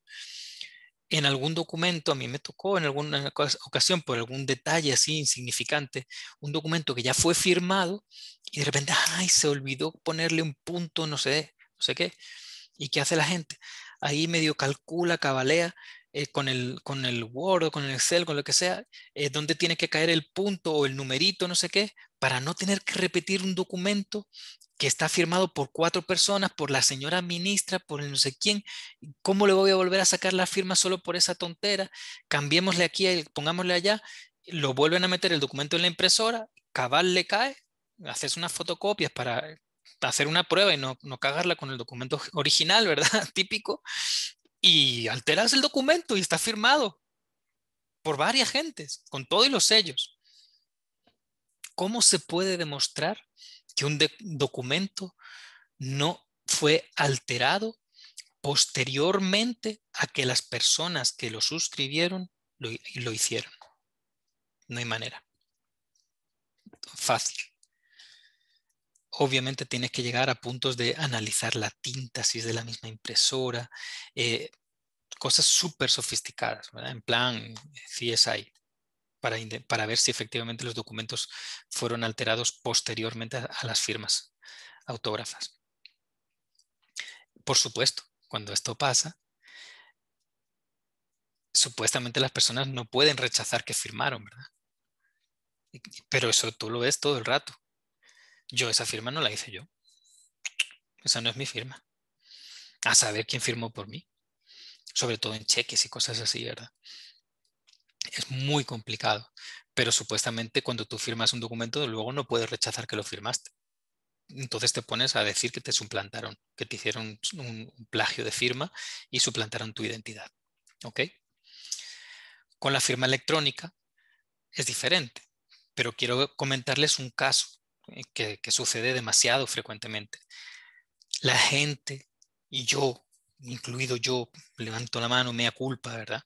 En algún documento, a mí me tocó en alguna ocasión por algún detalle así insignificante, un documento que ya fue firmado y de repente, ay, se olvidó ponerle un punto, no sé, no sé qué. ¿Y qué hace la gente? Ahí medio calcula, cabalea eh, con, el, con el Word con el Excel, con lo que sea, eh, dónde tiene que caer el punto o el numerito, no sé qué, para no tener que repetir un documento que está firmado por cuatro personas, por la señora ministra, por no sé quién, ¿cómo le voy a volver a sacar la firma solo por esa tontera? Cambiémosle aquí, pongámosle allá, lo vuelven a meter el documento en la impresora, cabal le cae, haces unas fotocopias para hacer una prueba y no, no cagarla con el documento original, ¿verdad? Típico. Y alteras el documento y está firmado por varias gentes, con todos los sellos. ¿Cómo se puede demostrar que un documento no fue alterado posteriormente a que las personas que lo suscribieron lo, lo hicieron? No hay manera. Fácil obviamente tienes que llegar a puntos de analizar la tinta, si es de la misma impresora, eh, cosas súper sofisticadas, ¿verdad? en plan CSI, para, ver si efectivamente los documentos fueron alterados posteriormente a, a las firmas autógrafas. Por supuesto, cuando esto pasa, supuestamente las personas no pueden rechazar que firmaron, ¿verdad? Pero eso tú lo ves todo el rato. Yo esa firma no la hice yo. Esa no es mi firma. A saber quién firmó por mí. Sobre todo en cheques y cosas así, ¿verdad? Es muy complicado. Pero supuestamente cuando tú firmas un documento, luego no puedes rechazar que lo firmaste. Entonces te pones a decir que te suplantaron, que te hicieron un, plagio de firma y suplantaron tu identidad. ¿Ok? Con la firma electrónica es diferente, pero quiero comentarles un caso eh, que, sucede demasiado frecuentemente. La gente y yo, incluido yo, levanto la mano, mea culpa, ¿verdad?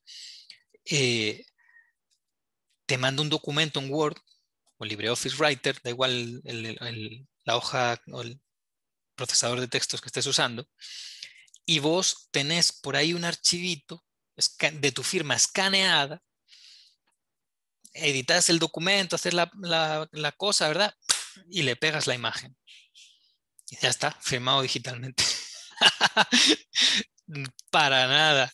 Eh, te mando un documento en Word o LibreOffice Writer, da igual la hoja o el procesador de textos que estés usando, y vos tenés por ahí un archivito de tu firma escaneada, editas el documento, haces la, la cosa, ¿verdad? y le pegas la imagen. Y ya está, firmado digitalmente. Para nada.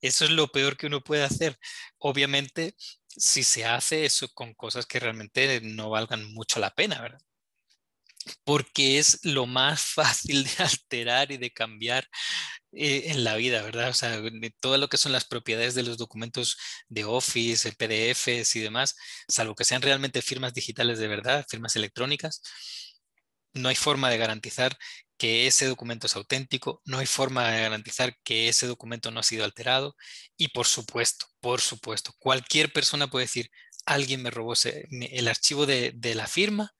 Eso es lo peor que uno puede hacer. Obviamente, si se hace eso con cosas que realmente no valgan mucho la pena, ¿verdad? porque es lo más fácil de alterar y de cambiar eh, en la vida, ¿verdad? O sea, todo lo que son las propiedades de los documentos de Office, PDFs y demás, salvo que sean realmente firmas digitales de verdad, firmas electrónicas, no hay forma de garantizar que ese documento es auténtico, no hay forma de garantizar que ese documento no ha sido alterado y por supuesto, por supuesto, cualquier persona puede decir, alguien me robó el archivo de la firma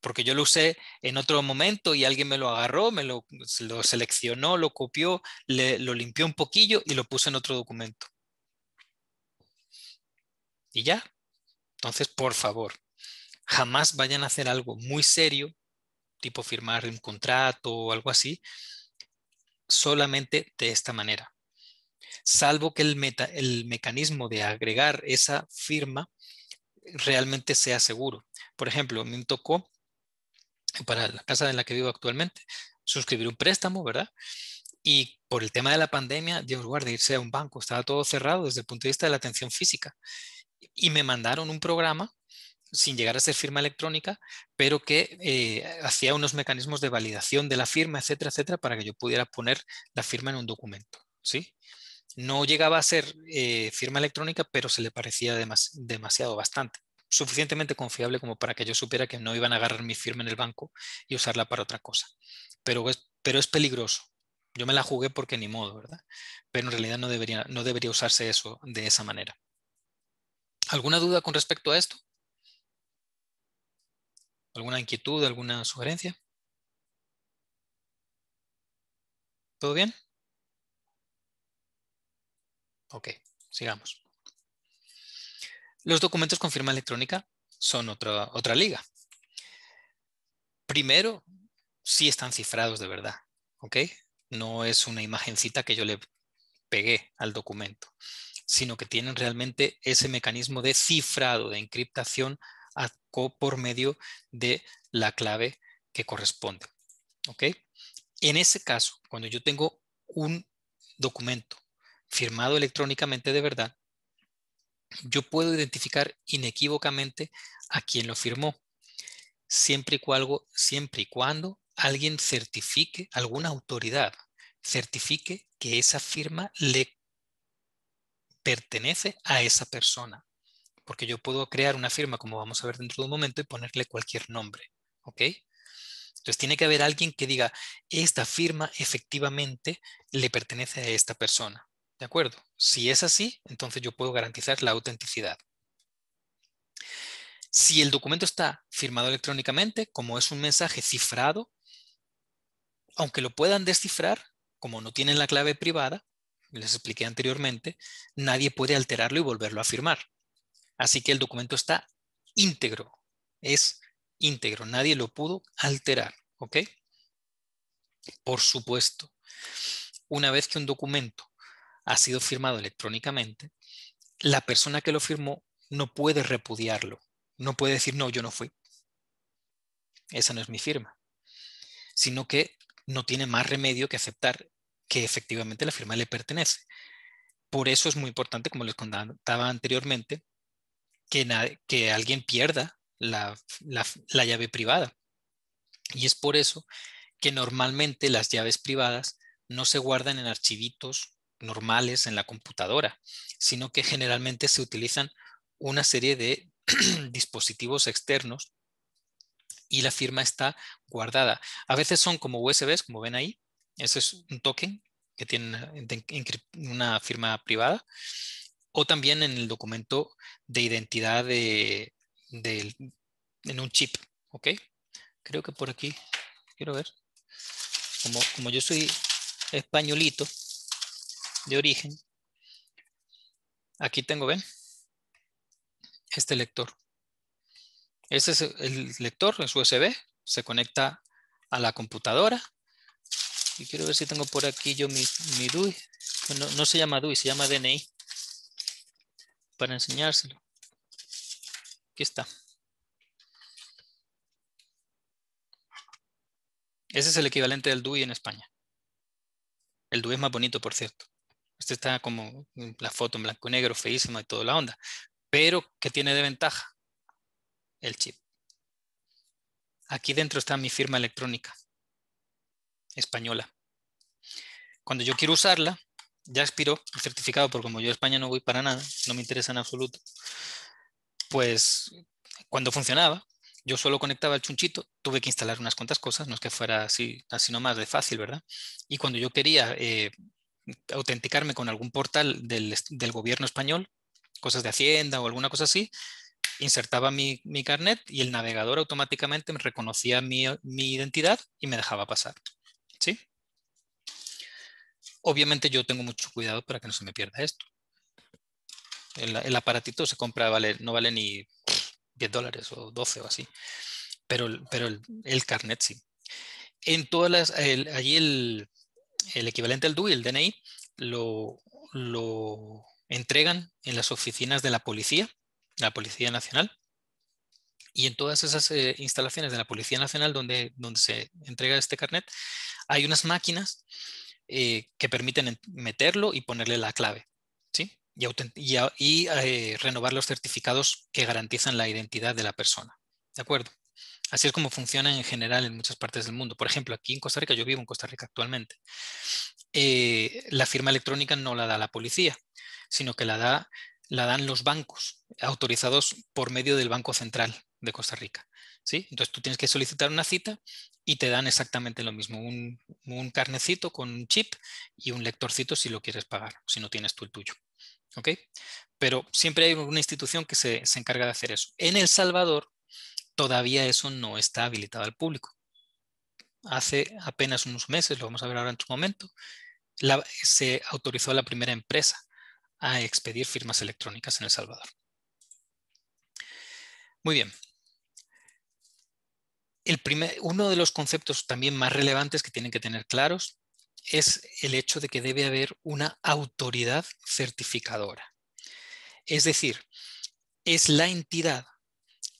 porque yo lo usé en otro momento y alguien me lo agarró, me lo, seleccionó, lo copió, lo limpió un poquillo y lo puso en otro documento. Y ya. Entonces, por favor, jamás vayan a hacer algo muy serio, tipo firmar un contrato o algo así, solamente de esta manera. Salvo que el, el mecanismo de agregar esa firma realmente sea seguro. Por ejemplo, me tocó para la casa en la que vivo actualmente, suscribir un préstamo, ¿verdad? Y por el tema de la pandemia, Dios guarde, irse a un banco, estaba todo cerrado desde el punto de vista de la atención física. Y me mandaron un programa sin llegar a ser firma electrónica, pero que eh, hacía unos mecanismos de validación de la firma, etcétera, etcétera, para que yo pudiera poner la firma en un documento. ¿sí? No llegaba a ser eh, firma electrónica, pero se le parecía demasiado bastante suficientemente confiable como para que yo supiera que no iban a agarrar mi firma en el banco y usarla para otra cosa. Pero es, peligroso. Yo me la jugué porque ni modo, ¿verdad? Pero en realidad no debería, no debería usarse eso de esa manera. ¿Alguna duda con respecto a esto? ¿Alguna inquietud, alguna sugerencia? ¿Todo bien? Ok, sigamos. Los documentos con firma electrónica son otra, otra liga. Primero, sí están cifrados de verdad, ¿ok? No es una imagencita que yo le pegué al documento, sino que tienen realmente ese mecanismo de cifrado, de encriptación por medio de la clave que corresponde, ¿ok? En ese caso, cuando yo tengo un documento firmado electrónicamente de verdad, yo puedo identificar inequívocamente a quien lo firmó, siempre y, cuando, siempre y cuando alguien certifique, alguna autoridad certifique que esa firma le pertenece a esa persona. Porque yo puedo crear una firma, como vamos a ver dentro de un momento, y ponerle cualquier nombre. Entonces tiene que haber alguien que diga, esta firma efectivamente le pertenece a esta persona. ¿De acuerdo? Si es así, entonces yo puedo garantizar la autenticidad. Si el documento está firmado electrónicamente, como es un mensaje cifrado, aunque lo puedan descifrar, como no tienen la clave privada, les expliqué anteriormente, nadie puede alterarlo y volverlo a firmar. Así que el documento está íntegro, es íntegro, nadie lo pudo alterar, ¿ok? Por supuesto, una vez que un documento ha sido firmado electrónicamente, la persona que lo firmó no puede repudiarlo, no puede decir, no, yo no fui. Esa no es mi firma, sino que no tiene más remedio que aceptar que efectivamente la firma le pertenece. Por eso es muy importante, como les contaba anteriormente, que, que alguien pierda la, la llave privada. Y es por eso que normalmente las llaves privadas no se guardan en archivitos normales en la computadora, sino que generalmente se utilizan una serie de dispositivos externos y la firma está guardada. A veces son como USBs, como ven ahí. Ese es un token que tiene ah, una firma privada. O también en el documento de identidad en un chip. Creo que por aquí, quiero ver. Como, como yo soy españolito, de origen. Aquí tengo, ¿ven? Este lector. ese es el lector, su USB, se conecta a la computadora. Y quiero ver si tengo por aquí yo mi, mi DUI. No, no se llama DUI, se llama DNI. Para enseñárselo. Aquí está. Ese es el equivalente del DUI en España. El DUI es más bonito, por cierto. Este está como la foto en blanco y negro, feísima y toda la onda. Pero, ¿qué tiene de ventaja? El chip. Aquí dentro está mi firma electrónica española. Cuando yo quiero usarla, ya expiró el certificado, porque como yo a España no voy para nada, no me interesa en absoluto, pues cuando funcionaba, yo solo conectaba el chunchito, tuve que instalar unas cuantas cosas, no es que fuera así, así nomás de fácil, ¿verdad? Y cuando yo quería eh, autenticarme con algún portal del, del, gobierno español, cosas de Hacienda o alguna cosa así, insertaba mi, carnet y el navegador automáticamente me reconocía mi, identidad y me dejaba pasar. ¿Sí? Obviamente yo tengo mucho cuidado para que no se me pierda esto. El, aparatito se compra, vale, no vale ni 10 dólares o 12 o así, pero, pero el, carnet sí. En todas las, allí el, el equivalente al DUI, el DNI, lo, entregan en las oficinas de la policía, la Policía Nacional, y en todas esas eh, instalaciones de la Policía Nacional donde, se entrega este carnet, hay unas máquinas eh, que permiten meterlo y ponerle la clave, ¿sí? Y, y, eh, renovar los certificados que garantizan la identidad de la persona, ¿de acuerdo? Así es como funciona en general en muchas partes del mundo. Por ejemplo, aquí en Costa Rica, yo vivo en Costa Rica actualmente, eh, la firma electrónica no la da la policía, sino que la, da, la dan los bancos autorizados por medio del Banco Central de Costa Rica. ¿sí? Entonces tú tienes que solicitar una cita y te dan exactamente lo mismo, un, carnecito con un chip y un lectorcito si lo quieres pagar, si no tienes tú el tuyo. Pero siempre hay una institución que se encarga de hacer eso. En El Salvador todavía eso no está habilitado al público. Hace apenas unos meses, lo vamos a ver ahora en su momento, se autorizó a la primera empresa a expedir firmas electrónicas en El Salvador. Muy bien. uno de los conceptos también más relevantes que tienen que tener claros es el hecho de que debe haber una autoridad certificadora. Es decir, es la entidad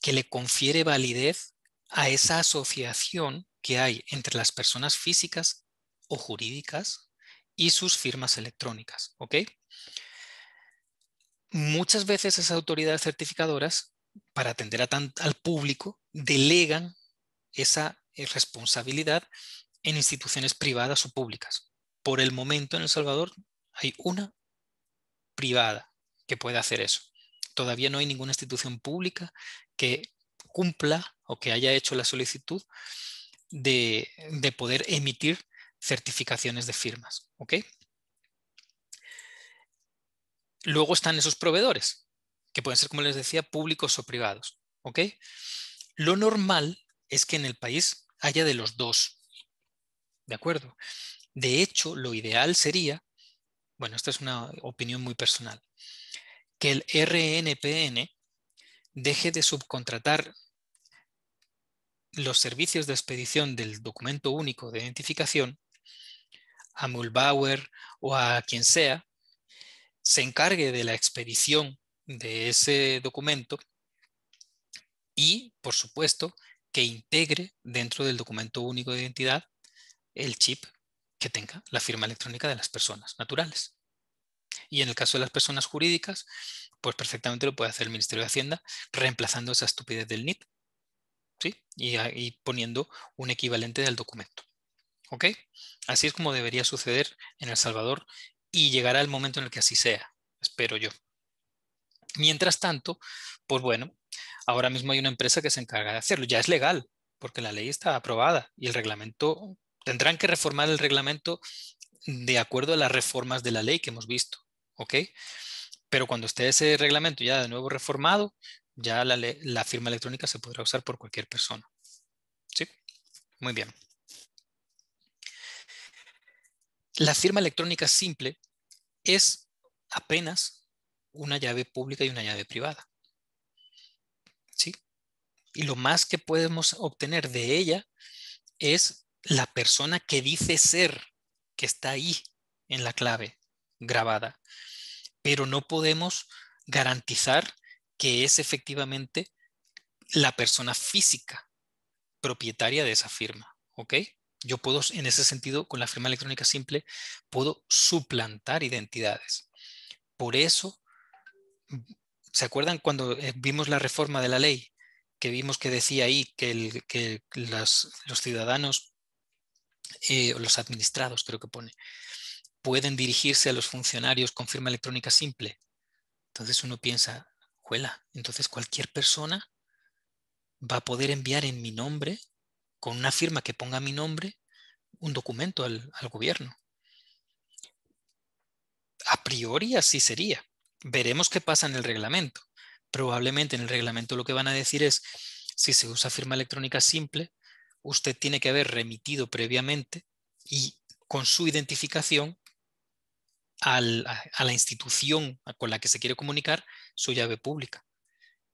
que le confiere validez a esa asociación que hay entre las personas físicas o jurídicas y sus firmas electrónicas. ¿ok? Muchas veces esas autoridades certificadoras, para atender al público, delegan esa eh, responsabilidad en instituciones privadas o públicas. Por el momento en El Salvador hay una privada que puede hacer eso. Todavía no hay ninguna institución pública que cumpla o que haya hecho la solicitud de, poder emitir certificaciones de firmas. ¿ok? Luego están esos proveedores, que pueden ser, como les decía, públicos o privados. ¿ok? Lo normal es que en el país haya de los dos. ¿De acuerdo? De hecho, lo ideal sería, bueno, esta es una opinión muy personal, que el RNPN deje de subcontratar los servicios de expedición del documento único de identificación a Mulbauer o a quien sea, se encargue de la expedición de ese documento y, por supuesto, que integre dentro del documento único de identidad el chip que tenga la firma electrónica de las personas naturales. Y en el caso de las personas jurídicas, pues perfectamente lo puede hacer el Ministerio de Hacienda reemplazando esa estupidez del NIT ¿sí? y, ah, y poniendo un equivalente del documento. ¿Ok? Así es como debería suceder en El Salvador y llegará el momento en el que así sea, espero yo. Mientras tanto, pues bueno, ahora mismo hay una empresa que se encarga de hacerlo, ya es legal, porque la ley está aprobada y el reglamento, tendrán que reformar el reglamento de acuerdo a las reformas de la ley que hemos visto, ¿ok? Pero cuando esté ese reglamento ya de nuevo reformado, ya la, firma electrónica se podrá usar por cualquier persona. ¿Sí? Muy bien. La firma electrónica simple es apenas una llave pública y una llave privada. ¿Sí? Y lo más que podemos obtener de ella es la persona que dice ser, que está ahí en la clave grabada pero no podemos garantizar que es efectivamente la persona física propietaria de esa firma. ¿Ok? Yo puedo, en ese sentido, con la firma electrónica simple, puedo suplantar identidades. Por eso, ¿se acuerdan cuando eh, vimos la reforma de la ley? Que vimos que decía ahí que, los ciudadanos, eh, los administrados, creo que pone, pueden dirigirse a los funcionarios con firma electrónica simple. Entonces uno piensa, juela, entonces cualquier persona va a poder enviar en mi nombre, con una firma que ponga mi nombre, un documento al, al gobierno. A priori así sería. Veremos qué pasa en el reglamento. Probablemente en el reglamento lo que van a decir es, si se usa firma electrónica simple, usted tiene que haber remitido previamente y con su identificación a, la institución con la que se quiere comunicar su llave pública.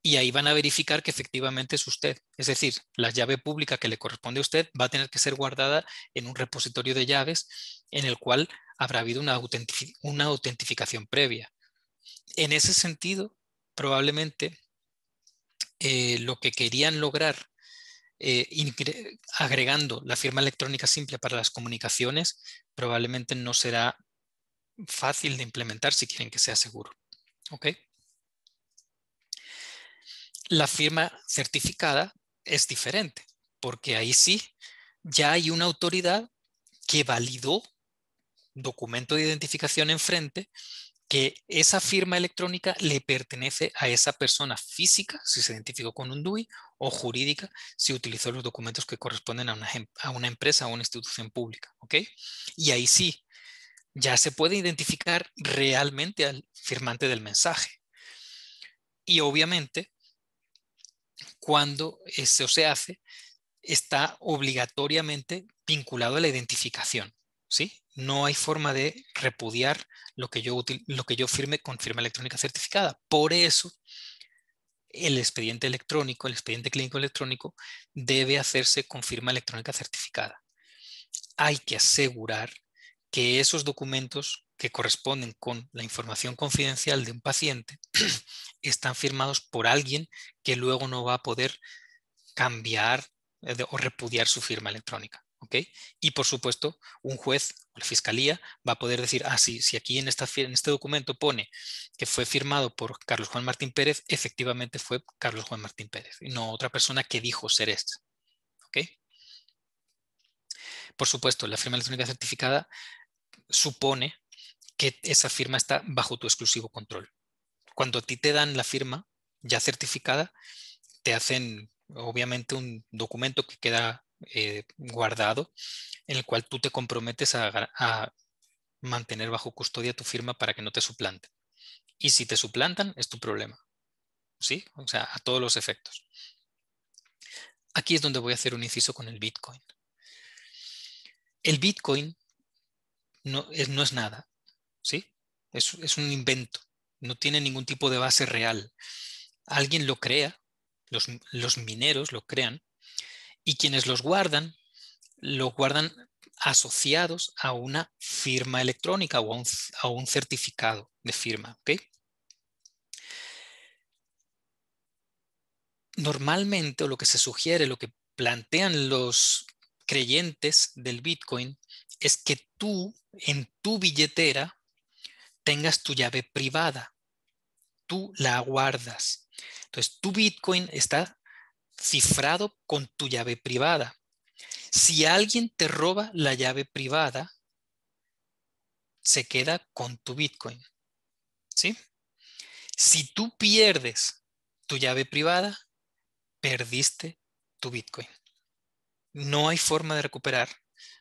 Y ahí van a verificar que efectivamente es usted. Es decir, la llave pública que le corresponde a usted va a tener que ser guardada en un repositorio de llaves en el cual habrá habido una, autentificación previa. En ese sentido, probablemente eh, lo que querían lograr eh, agregando la firma electrónica simple para las comunicaciones probablemente no será fácil de implementar si quieren que sea seguro. ¿Ok? La firma certificada es diferente, porque ahí sí ya hay una autoridad que validó documento de identificación enfrente que esa firma electrónica le pertenece a esa persona física, si se identificó con un DUI, o jurídica, si utilizó los documentos que corresponden a una, a una empresa o una institución pública. ¿ok? Y ahí sí, ya se puede identificar realmente al firmante del mensaje. Y obviamente, cuando eso se hace, está obligatoriamente vinculado a la identificación. ¿sí? No hay forma de repudiar lo que yo, lo que yo firme con firma electrónica certificada. Por eso, el expediente electrónico, el expediente clínico electrónico, debe hacerse con firma electrónica certificada. Hay que asegurar que esos documentos que corresponden con la información confidencial de un paciente están firmados por alguien que luego no va a poder cambiar eh, o repudiar su firma electrónica. ¿okay? Y por supuesto, un juez o la fiscalía va a poder decir, ah, sí, si aquí en, este documento pone que fue firmado por Carlos Juan Martín Pérez, efectivamente fue Carlos Juan Martín Pérez, y no otra persona que dijo ser este. ¿okay? Por supuesto, la firma electrónica certificada supone que esa firma está bajo tu exclusivo control. Cuando a ti te dan la firma ya certificada, te hacen obviamente un documento que queda eh, guardado en el cual tú te comprometes a, a, mantener bajo custodia tu firma para que no te suplanten. Y si te suplantan, es tu problema. ¿Sí? O sea, a todos los efectos. Aquí es donde voy a hacer un inciso con el Bitcoin. El Bitcoin no es, nada, ¿sí? Es, un invento, no tiene ningún tipo de base real. Alguien lo crea, los, mineros lo crean, y quienes los guardan, lo guardan asociados a una firma electrónica o a un, certificado de firma. ¿okay? Normalmente lo que se sugiere, lo que plantean los creyentes del Bitcoin es que tú en tu billetera tengas tu llave privada. Tú la guardas. Entonces, tu Bitcoin está cifrado con tu llave privada. Si alguien te roba la llave privada, se queda con tu Bitcoin. Si tú pierdes tu llave privada, perdiste tu Bitcoin no hay forma de recuperar.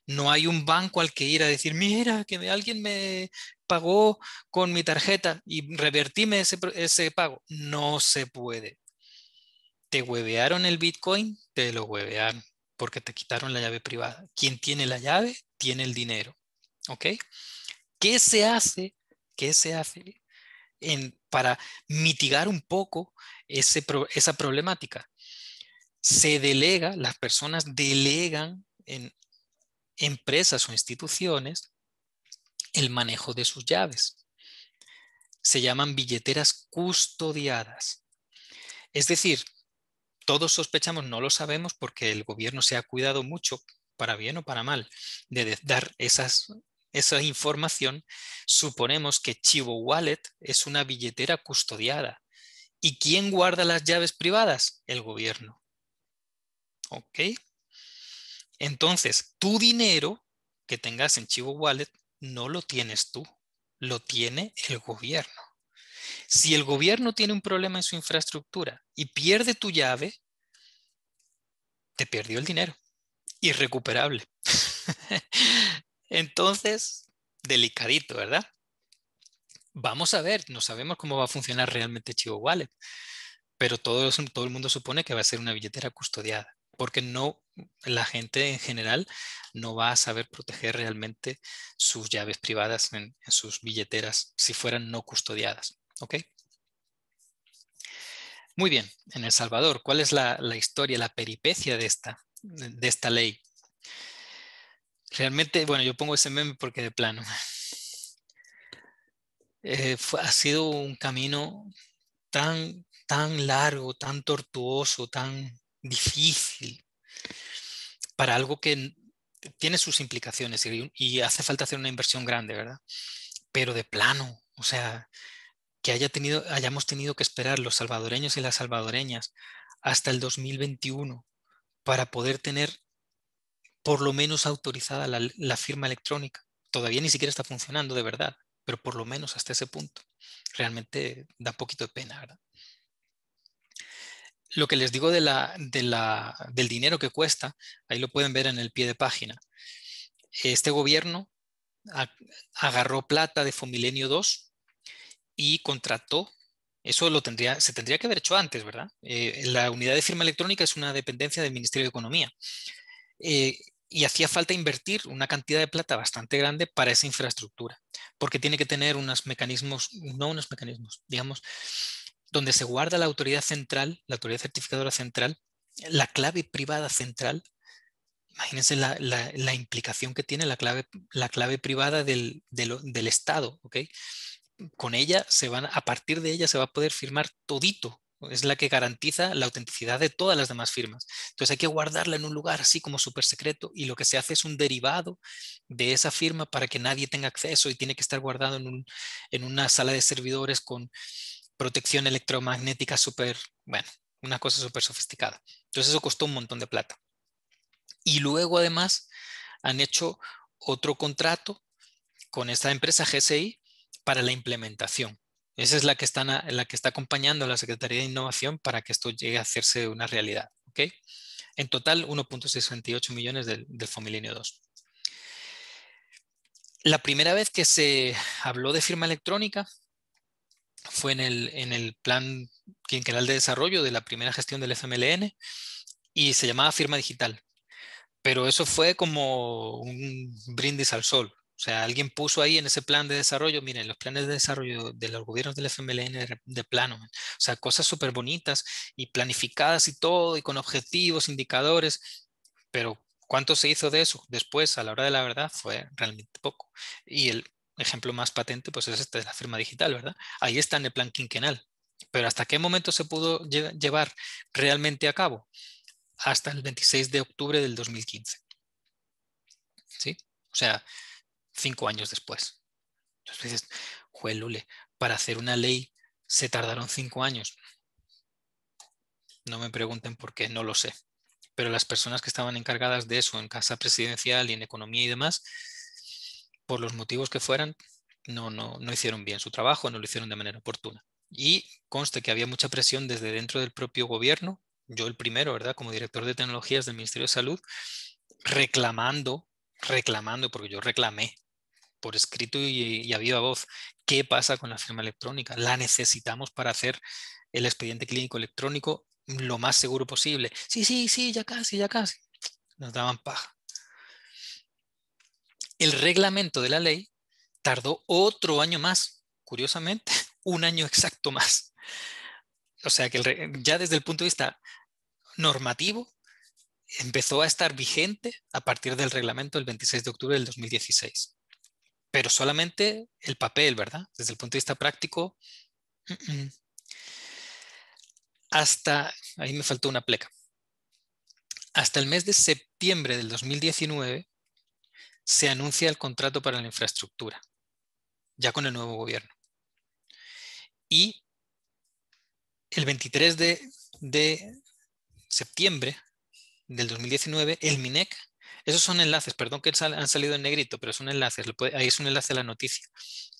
No hay un banco al que ir a decir, mira, que alguien me pagó con mi tarjeta y revertime ese, pago. No se puede. Te huevearon el Bitcoin, te lo huevearon porque te quitaron la llave privada. Quien tiene la llave, tiene el dinero. ¿Ok? ¿Qué se hace? ¿Qué se hace para mitigar un poco esa problemática? se delega, las personas delegan en empresas o instituciones el manejo de sus llaves. Se llaman billeteras custodiadas. Es decir, todos sospechamos, no lo sabemos porque el gobierno se ha cuidado mucho, para bien o para mal, de dar esa información. Suponemos que Chivo Wallet es una billetera custodiada. ¿Y quién guarda las llaves privadas? El gobierno. ¿ok? Entonces, tu dinero que tengas en Chivo Wallet no lo tienes tú, lo tiene el gobierno. Si el gobierno tiene un problema en su infraestructura y pierde tu llave, te perdió el dinero. Irrecuperable. Entonces, delicadito, ¿verdad? Vamos a ver, no sabemos cómo va a funcionar realmente Chivo Wallet, pero todo, todo el mundo supone que va a ser una billetera custodiada porque no la gente en general no va a saber proteger realmente sus llaves privadas en, sus billeteras si fueran no custodiadas. ¿ok? Muy bien, en El Salvador, ¿cuál es la, historia, la peripecia de esta, de, esta ley? Realmente, bueno, yo pongo ese meme porque de plano eh, ha sido un camino tan, tan largo, tan tortuoso, tan difícil para algo que tiene sus implicaciones y, hace falta hacer una inversión grande, ¿verdad? Pero de plano, o sea, que haya tenido, hayamos tenido que esperar los salvadoreños y las salvadoreñas hasta el 2021 para poder tener por lo menos autorizada la, la, firma electrónica. Todavía ni siquiera está funcionando de verdad, pero por lo menos hasta ese punto. Realmente da un poquito de pena, ¿verdad? lo que les digo de la, del dinero que cuesta, ahí lo pueden ver en el pie de página. Este gobierno agarró plata de Fomilenio 2 y contrató, eso lo tendría, se tendría que haber hecho antes, ¿verdad? Eh, la unidad de firma electrónica es una dependencia del Ministerio de Economía. Eh, y hacía falta invertir una cantidad de plata bastante grande para esa infraestructura, porque tiene que tener unos mecanismos, no unos mecanismos, digamos, donde se guarda la autoridad central, la autoridad certificadora central, la clave privada central. Imagínense la, implicación que tiene la clave, la clave privada del, Estado. Con ella se van, a partir de ella se va a poder firmar todito. Es la que garantiza la autenticidad de todas las demás firmas. Entonces hay que guardarla en un lugar así como súper secreto y lo que se hace es un derivado de esa firma para que nadie tenga acceso y tiene que estar guardado en, en una sala de servidores con, protección electromagnética súper, bueno, una cosa súper sofisticada. Entonces eso costó un montón de plata. Y luego además han hecho otro contrato con esta empresa GSI para la implementación. Esa es la que, la que está acompañando a la Secretaría de Innovación para que esto llegue a hacerse una realidad. ¿okay? En total, 1.68 millones del, del Fomilenio 2. La primera vez que se habló de firma electrónica fue en el, en el plan quinquenal de desarrollo de la primera gestión del FMLN y se llamaba firma digital. Pero eso fue como un brindis al sol. O sea, alguien puso ahí en ese plan de desarrollo, miren, los planes de desarrollo de los gobiernos del FMLN de plano. O sea, cosas súper bonitas y planificadas y todo, y con objetivos, indicadores, pero cuánto se hizo de eso después a la hora de la verdad fue realmente poco. Y el, ejemplo más patente pues es este de la firma digital, ¿verdad? Ahí está en el plan quinquenal. Pero ¿hasta qué momento se pudo llevar realmente a cabo? Hasta el 26 de octubre del 2015. ¿Sí? O sea, cinco años después. Entonces dices, para hacer una ley se tardaron cinco años. No me pregunten por qué, no lo sé. Pero las personas que estaban encargadas de eso en Casa Presidencial y en Economía y demás, por los motivos que fueran, no, no, no hicieron bien su trabajo, no lo hicieron de manera oportuna. Y conste que había mucha presión desde dentro del propio gobierno, yo el primero, ¿verdad? Como director de tecnologías del Ministerio de Salud, reclamando, reclamando, porque yo reclamé por escrito y, y, a viva voz, qué pasa con la firma electrónica. La necesitamos para hacer el expediente clínico electrónico lo más seguro posible. Sí, sí, sí, ya casi, ya casi. Nos daban paja. El reglamento de la ley tardó otro año más, curiosamente, un año exacto más. O sea que ya desde el punto de vista normativo empezó a estar vigente a partir del reglamento del 26 de octubre del 2016. Pero solamente el papel, ¿verdad? Desde el punto de vista práctico, hasta, ahí me faltó una pleca, hasta el mes de septiembre del 2019 se anuncia el contrato para la infraestructura, ya con el nuevo gobierno. Y el 23 de, septiembre del 2019, el MINEC, esos son enlaces, perdón que han salido en negrito, pero son enlaces, ahí es un enlace a la noticia.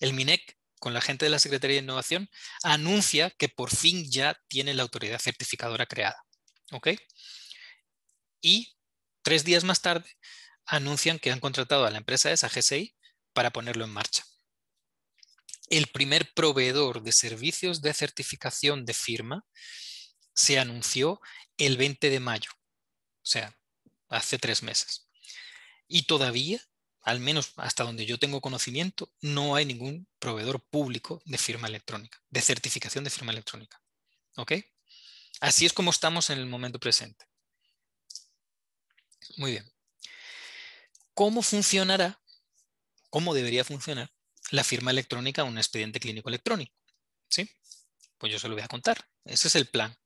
El MINEC, con la gente de la Secretaría de Innovación, anuncia que por fin ya tiene la autoridad certificadora creada. ¿Ok? Y tres días más tarde anuncian que han contratado a la empresa esa, GSI, para ponerlo en marcha. El primer proveedor de servicios de certificación de firma se anunció el 20 de mayo, o sea, hace tres meses. Y todavía, al menos hasta donde yo tengo conocimiento, no hay ningún proveedor público de firma electrónica, de certificación de firma electrónica. Así es como estamos en el momento presente. Muy bien cómo funcionará, cómo debería funcionar la firma electrónica un expediente clínico electrónico. ¿Sí? Pues yo se lo voy a contar. Ese es el plan.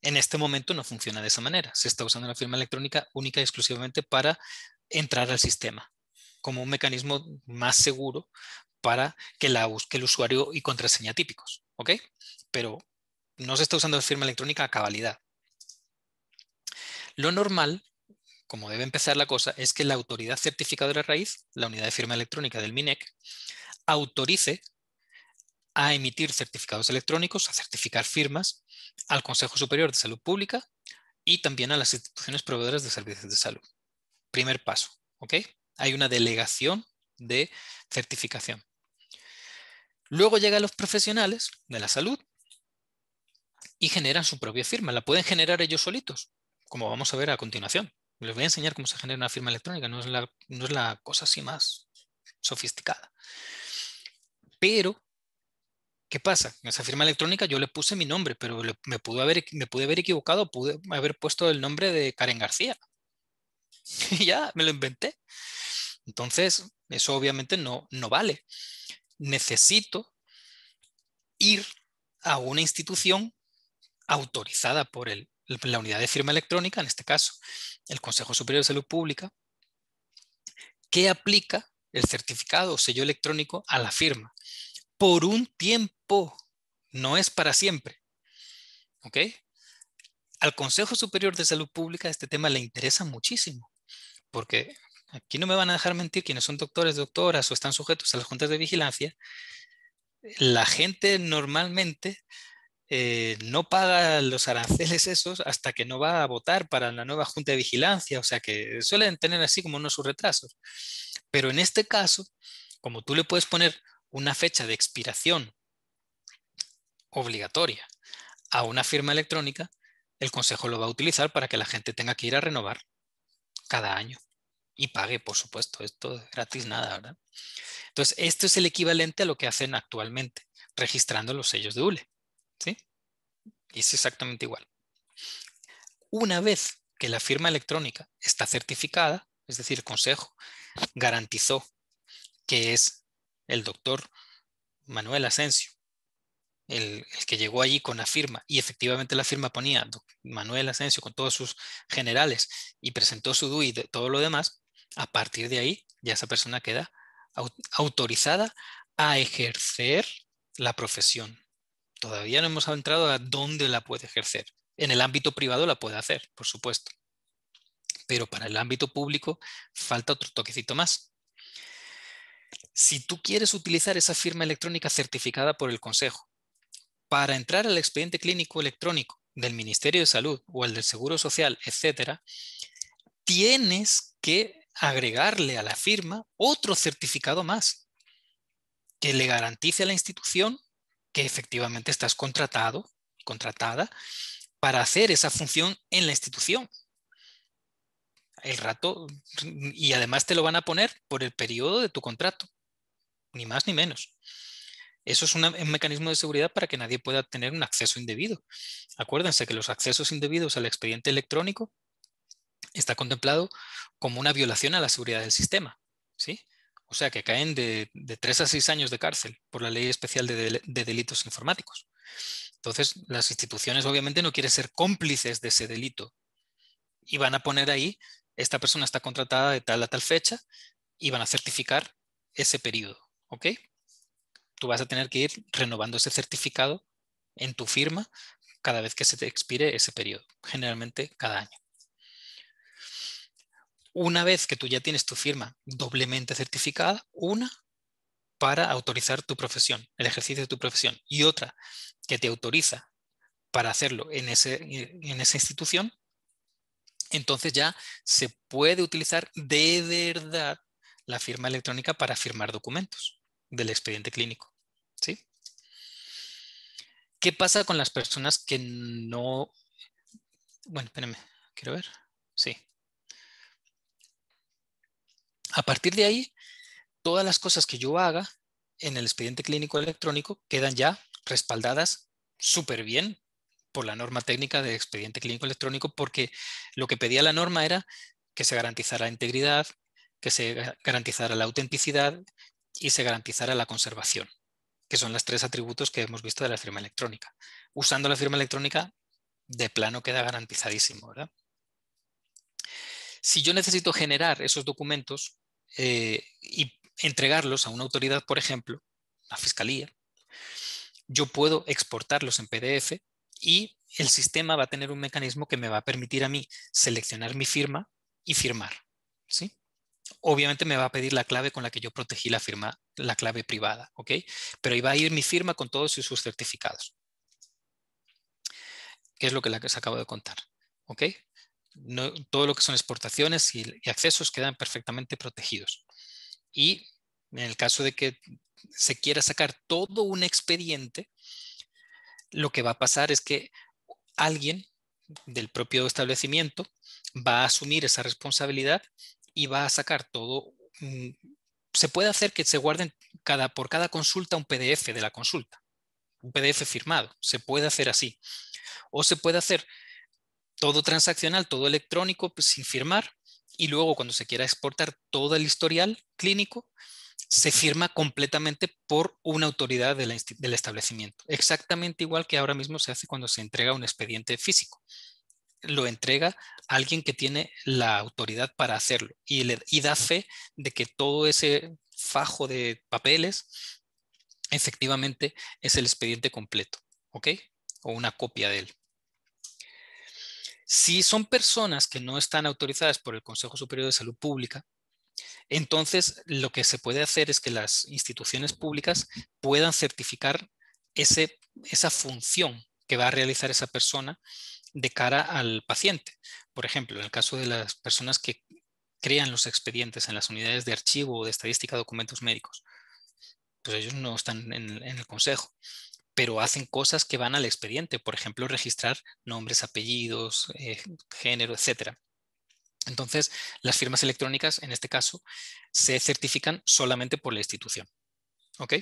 En este momento no funciona de esa manera. Se está usando la firma electrónica única y exclusivamente para entrar al sistema, como un mecanismo más seguro para que, la, busque el usuario y contraseña típicos. ¿Ok? Pero no se está usando la firma electrónica a cabalidad. Lo normal como debe empezar la cosa, es que la autoridad certificadora raíz, la unidad de firma electrónica del MINEC, autorice a emitir certificados electrónicos, a certificar firmas al Consejo Superior de Salud Pública y también a las instituciones proveedoras de servicios de salud. Primer paso, ¿ok? Hay una delegación de certificación. Luego llegan los profesionales de la salud y generan su propia firma. La pueden generar ellos solitos, como vamos a ver a continuación. Les voy a enseñar cómo se genera una firma electrónica, no es la, cosa así más sofisticada. Pero, ¿qué pasa? En esa firma electrónica yo le puse mi nombre, pero me, pudo haber, me pude haber equivocado, pude haber puesto el nombre de Karen García. Y ya, me lo inventé. Entonces, eso obviamente no, no vale. Necesito ir a una institución autorizada por el, la unidad de firma electrónica, en este caso, el Consejo Superior de Salud Pública, que aplica el certificado o sello electrónico a la firma por un tiempo, no es para siempre. ¿Ok? Al Consejo Superior de Salud Pública este tema le interesa muchísimo, porque aquí no me van a dejar mentir quienes son doctores, doctoras o están sujetos a las juntas de vigilancia, la gente normalmente eh, no paga los aranceles esos hasta que no va a votar para la nueva Junta de Vigilancia, o sea que suelen tener así como unos sus retrasos. Pero en este caso, como tú le puedes poner una fecha de expiración obligatoria a una firma electrónica, el Consejo lo va a utilizar para que la gente tenga que ir a renovar cada año y pague, por supuesto, esto es gratis nada, ¿verdad? Entonces, esto es el equivalente a lo que hacen actualmente, registrando los sellos de ULE. ¿sí? Y es exactamente igual. Una vez que la firma electrónica está certificada, es decir, el Consejo garantizó que es el doctor Manuel Asensio el, que llegó allí con la firma, y efectivamente la firma ponía Manuel Asensio con todos sus generales y presentó su DUI y todo lo demás, a partir de ahí ya esa persona queda autorizada a ejercer la profesión todavía no hemos entrado a dónde la puede ejercer. En el ámbito privado la puede hacer, por supuesto. Pero para el ámbito público falta otro toquecito más. Si tú quieres utilizar esa firma electrónica certificada por el Consejo para entrar al expediente clínico electrónico del Ministerio de Salud o el del Seguro Social, etcétera, tienes que agregarle a la firma otro certificado más que le garantice a la institución que efectivamente estás contratado, contratada, para hacer esa función en la institución. El rato, y además te lo van a poner por el periodo de tu contrato, ni más ni menos. Eso es un mecanismo de seguridad para que nadie pueda tener un acceso indebido. Acuérdense que los accesos indebidos al expediente electrónico está contemplado como una violación a la seguridad del sistema. ¿sí? O sea, que caen de, tres 3 a 6 años de cárcel por la ley especial de, delitos informáticos. Entonces, las instituciones obviamente no quieren ser cómplices de ese delito y van a poner ahí, esta persona está contratada de tal a tal fecha y van a certificar ese periodo. ¿Ok? Tú vas a tener que ir renovando ese certificado en tu firma cada vez que se te expire ese periodo, generalmente cada año una vez que tú ya tienes tu firma doblemente certificada, una para autorizar tu profesión, el ejercicio de tu profesión, y otra que te autoriza para hacerlo en, en esa institución, entonces ya se puede utilizar de verdad la firma electrónica para firmar documentos del expediente clínico. ¿sí? ¿Qué pasa con las personas que no... Bueno, espérenme, quiero ver. Sí. A partir de ahí, todas las cosas que yo haga en el expediente clínico electrónico quedan ya respaldadas súper bien por la norma técnica de expediente clínico electrónico, porque lo que pedía la norma era que se garantizara la integridad, que se garantizara la autenticidad y se garantizara la conservación, que son los tres atributos que hemos visto de la firma electrónica. Usando la firma electrónica, de plano queda garantizadísimo, ¿verdad? Si yo necesito generar esos documentos, eh, y entregarlos a una autoridad, por ejemplo, la fiscalía, yo puedo exportarlos en PDF y el sistema va a tener un mecanismo que me va a permitir a mí seleccionar mi firma y firmar. ¿sí? Obviamente me va a pedir la clave con la que yo protegí la firma, la clave privada, ¿ok? Pero iba a ir mi firma con todos sus certificados. Que es lo que, la os acabo de contar, ¿ok? todo lo que son exportaciones y, accesos quedan perfectamente protegidos. Y en el caso de que se quiera sacar todo un expediente, lo que va a pasar es que alguien del propio establecimiento va a asumir esa responsabilidad y va a sacar todo. Se puede hacer que se guarden cada, por cada consulta un PDF de la consulta, un PDF firmado. Se puede hacer así. O se puede hacer todo transaccional, todo electrónico, pues, sin firmar, y luego cuando se quiera exportar todo el historial clínico, se firma completamente por una autoridad del establecimiento, exactamente igual que ahora mismo se hace cuando se entrega un expediente físico. Lo entrega alguien que tiene la autoridad para hacerlo y, y da fe de que todo ese fajo de papeles efectivamente es el expediente completo, ¿ok? O una copia de él. Si son personas que no están autorizadas por el Consejo Superior de Salud Pública, entonces lo que se puede hacer es que las instituciones públicas puedan certificar esa función que va a realizar esa persona de cara al paciente. Por ejemplo, en el caso de las personas que crean los expedientes en las unidades de archivo o de estadística de documentos médicos, pues ellos no están en el consejo pero hacen cosas que van al expediente, por ejemplo, registrar nombres, apellidos, eh, género, etc. Entonces, las firmas electrónicas, en este caso, se certifican solamente por la institución. ¿Ok?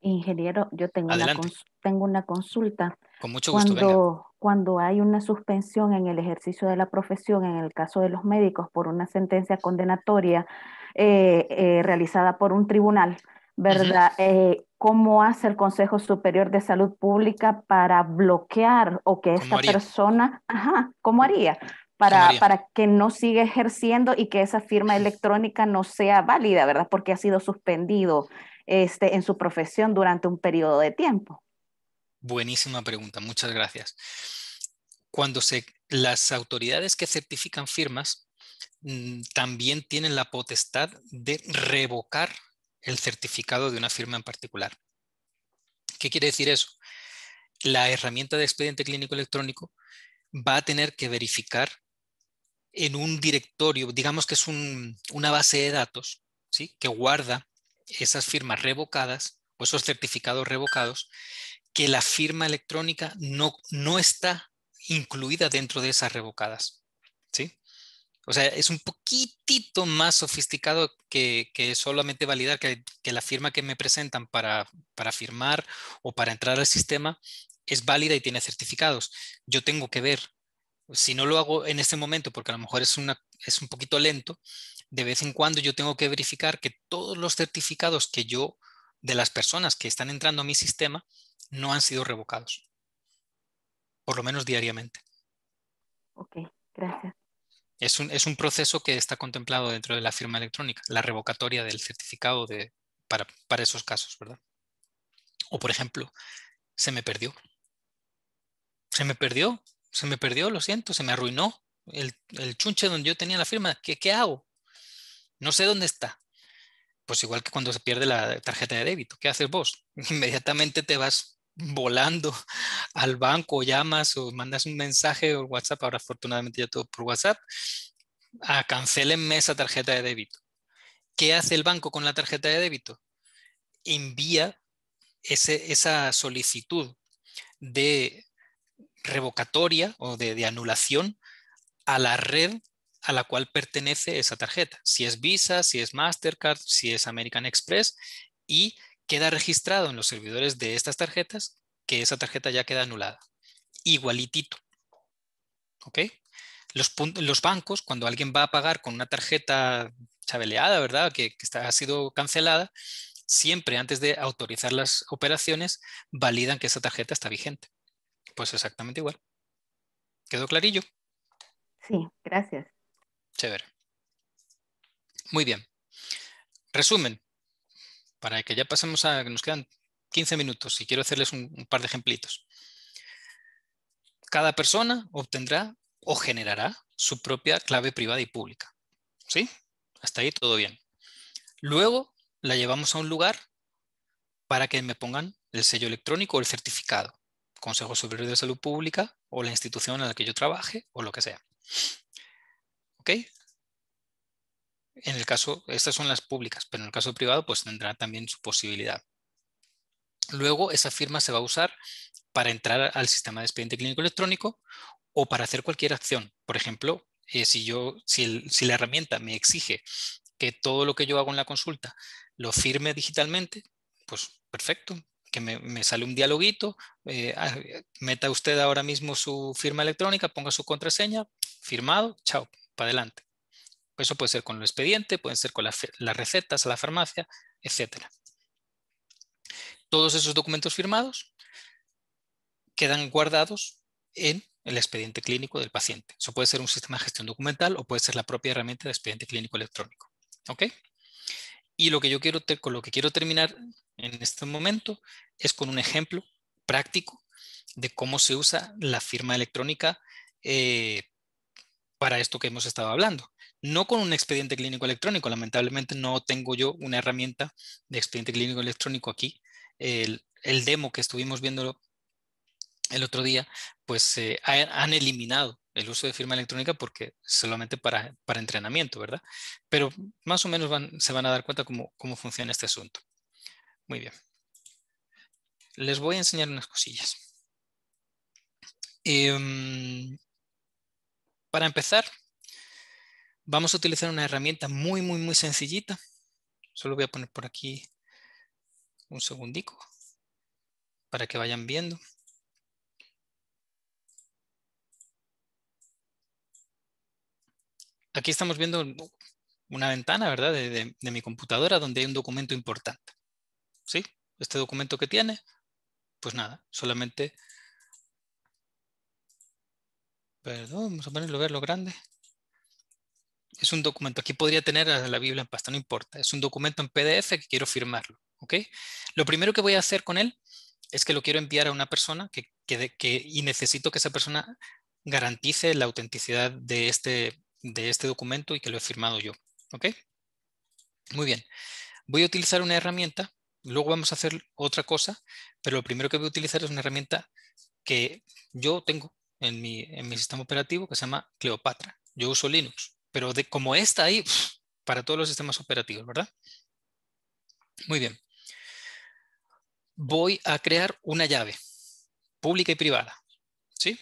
Ingeniero, yo tengo, una, tengo una consulta. Con mucho gusto. Cuando, cuando hay una suspensión en el ejercicio de la profesión, en el caso de los médicos, por una sentencia condenatoria eh, eh, realizada por un tribunal, ¿verdad? Eh, ¿Cómo hace el Consejo Superior de Salud Pública para bloquear o que esta persona, ajá, ¿cómo haría? Para, para, que no siga ejerciendo y que esa firma electrónica no sea válida, ¿verdad? Porque ha sido suspendido este, en su profesión durante un periodo de tiempo. Buenísima pregunta, muchas gracias. Cuando se, las autoridades que certifican firmas mm, también tienen la potestad de revocar el certificado de una firma en particular. ¿Qué quiere decir eso? La herramienta de expediente clínico electrónico va a tener que verificar en un directorio, digamos que es una base de datos ¿sí? que guarda esas firmas revocadas o esos certificados revocados, que la firma electrónica no, no está incluida dentro de esas revocadas. ¿sí? O sea, es un poquitito más sofisticado que, solamente validar que, la firma que me presentan para, firmar o para entrar al sistema es válida y tiene certificados. Yo tengo que ver. Si no lo hago en este momento, porque a lo mejor es, una, es un poquito lento, de vez en cuando yo tengo que verificar que todos los certificados que yo, de las personas que están entrando a mi sistema, no han sido revocados. Por lo menos diariamente. Ok, gracias es un, proceso que está contemplado dentro de la firma electrónica, la revocatoria del certificado para, esos casos, ¿verdad? O por ejemplo, se me perdió. Se me perdió, se me perdió, lo siento, se me arruinó el, chunche donde yo tenía la firma. ¿Qué, ¿Qué hago? No sé dónde está pues igual que cuando se pierde la tarjeta de débito, ¿qué haces vos? Inmediatamente te vas volando al banco, llamas o mandas un mensaje o WhatsApp, ahora afortunadamente ya todo por WhatsApp, a ah, cancelenme esa tarjeta de débito. ¿Qué hace el banco con la tarjeta de débito? Envía esa solicitud de revocatoria o de anulación a la red a la cual pertenece esa tarjeta, si es Visa, si es Mastercard, si es American Express, y queda registrado en los servidores de estas tarjetas que esa tarjeta ya queda anulada. Igualitito. ¿Ok? Los, bancos, cuando alguien va a pagar con una tarjeta chabeleada, ¿verdad? Que, ha sido cancelada, siempre antes de autorizar las operaciones, validan que esa tarjeta está vigente. Pues exactamente igual. ¿Quedó clarillo? Sí, gracias. Chévere. Muy bien. Resumen, para que ya pasemos a, que nos quedan 15 minutos y quiero hacerles un, par de ejemplitos. Cada persona obtendrá o generará su propia clave privada y pública. ¿Sí? Hasta ahí todo bien. Luego la llevamos a un lugar para que me pongan el sello electrónico o el certificado. Consejo Superior de Salud Pública o la institución en la que yo trabaje o lo que sea. ¿Ok? en el caso, estas son las públicas, pero en el caso privado pues tendrá también su posibilidad. Luego esa firma se va a usar para entrar al sistema de expediente clínico electrónico o para hacer cualquier acción. Por ejemplo, eh, si, yo, si, la herramienta me exige que todo lo que yo hago en la consulta lo firme digitalmente, pues perfecto, que me, sale un dialoguito, eh, ah, meta usted ahora mismo su firma electrónica, ponga su contraseña, firmado, chao, para adelante. Eso puede ser con el expediente, pueden ser con las recetas a la farmacia, etc. Todos esos documentos firmados quedan guardados en el expediente clínico del paciente. Eso puede ser un sistema de gestión documental o puede ser la propia herramienta de expediente clínico electrónico. ¿Ok? Y lo que yo quiero, con lo que quiero terminar en este momento es con un ejemplo práctico de cómo se usa la firma electrónica eh, para esto que hemos estado hablando. No con un expediente clínico electrónico, lamentablemente no tengo yo una herramienta de expediente clínico electrónico aquí. El, demo que estuvimos viendo el otro día, pues han eliminado el uso de firma electrónica porque solamente para, para entrenamiento, ¿verdad? Pero más o menos se van a dar cuenta cómo, cómo funciona este asunto. Muy bien. Les voy a enseñar unas cosillas. Em, para empezar, vamos a utilizar una herramienta muy, muy, muy sencillita. Solo voy a poner por aquí un segundico para que vayan viendo. Aquí estamos viendo una ventana, ¿verdad? De, mi computadora donde hay un documento importante. ¿Sí? Este documento que tiene, pues nada, solamente perdón, vamos a ponerlo a grande. Es un documento, aquí podría tener la Biblia en pasta, no importa. Es un documento en PDF que quiero firmarlo, ¿ok? Lo primero que voy a hacer con él es que lo quiero enviar a una persona que y necesito que esa persona garantice la autenticidad de este, de este documento y que lo he firmado yo, ¿ok? Muy bien. Voy a utilizar una herramienta, luego vamos a hacer otra cosa, pero lo primero que voy a utilizar es una herramienta que yo tengo en mi, sistema operativo que se llama Cleopatra. Yo uso Linux, pero de, como esta ahí, para todos los sistemas operativos, ¿verdad? Muy bien. Voy a crear una llave pública y privada. ¿Sí?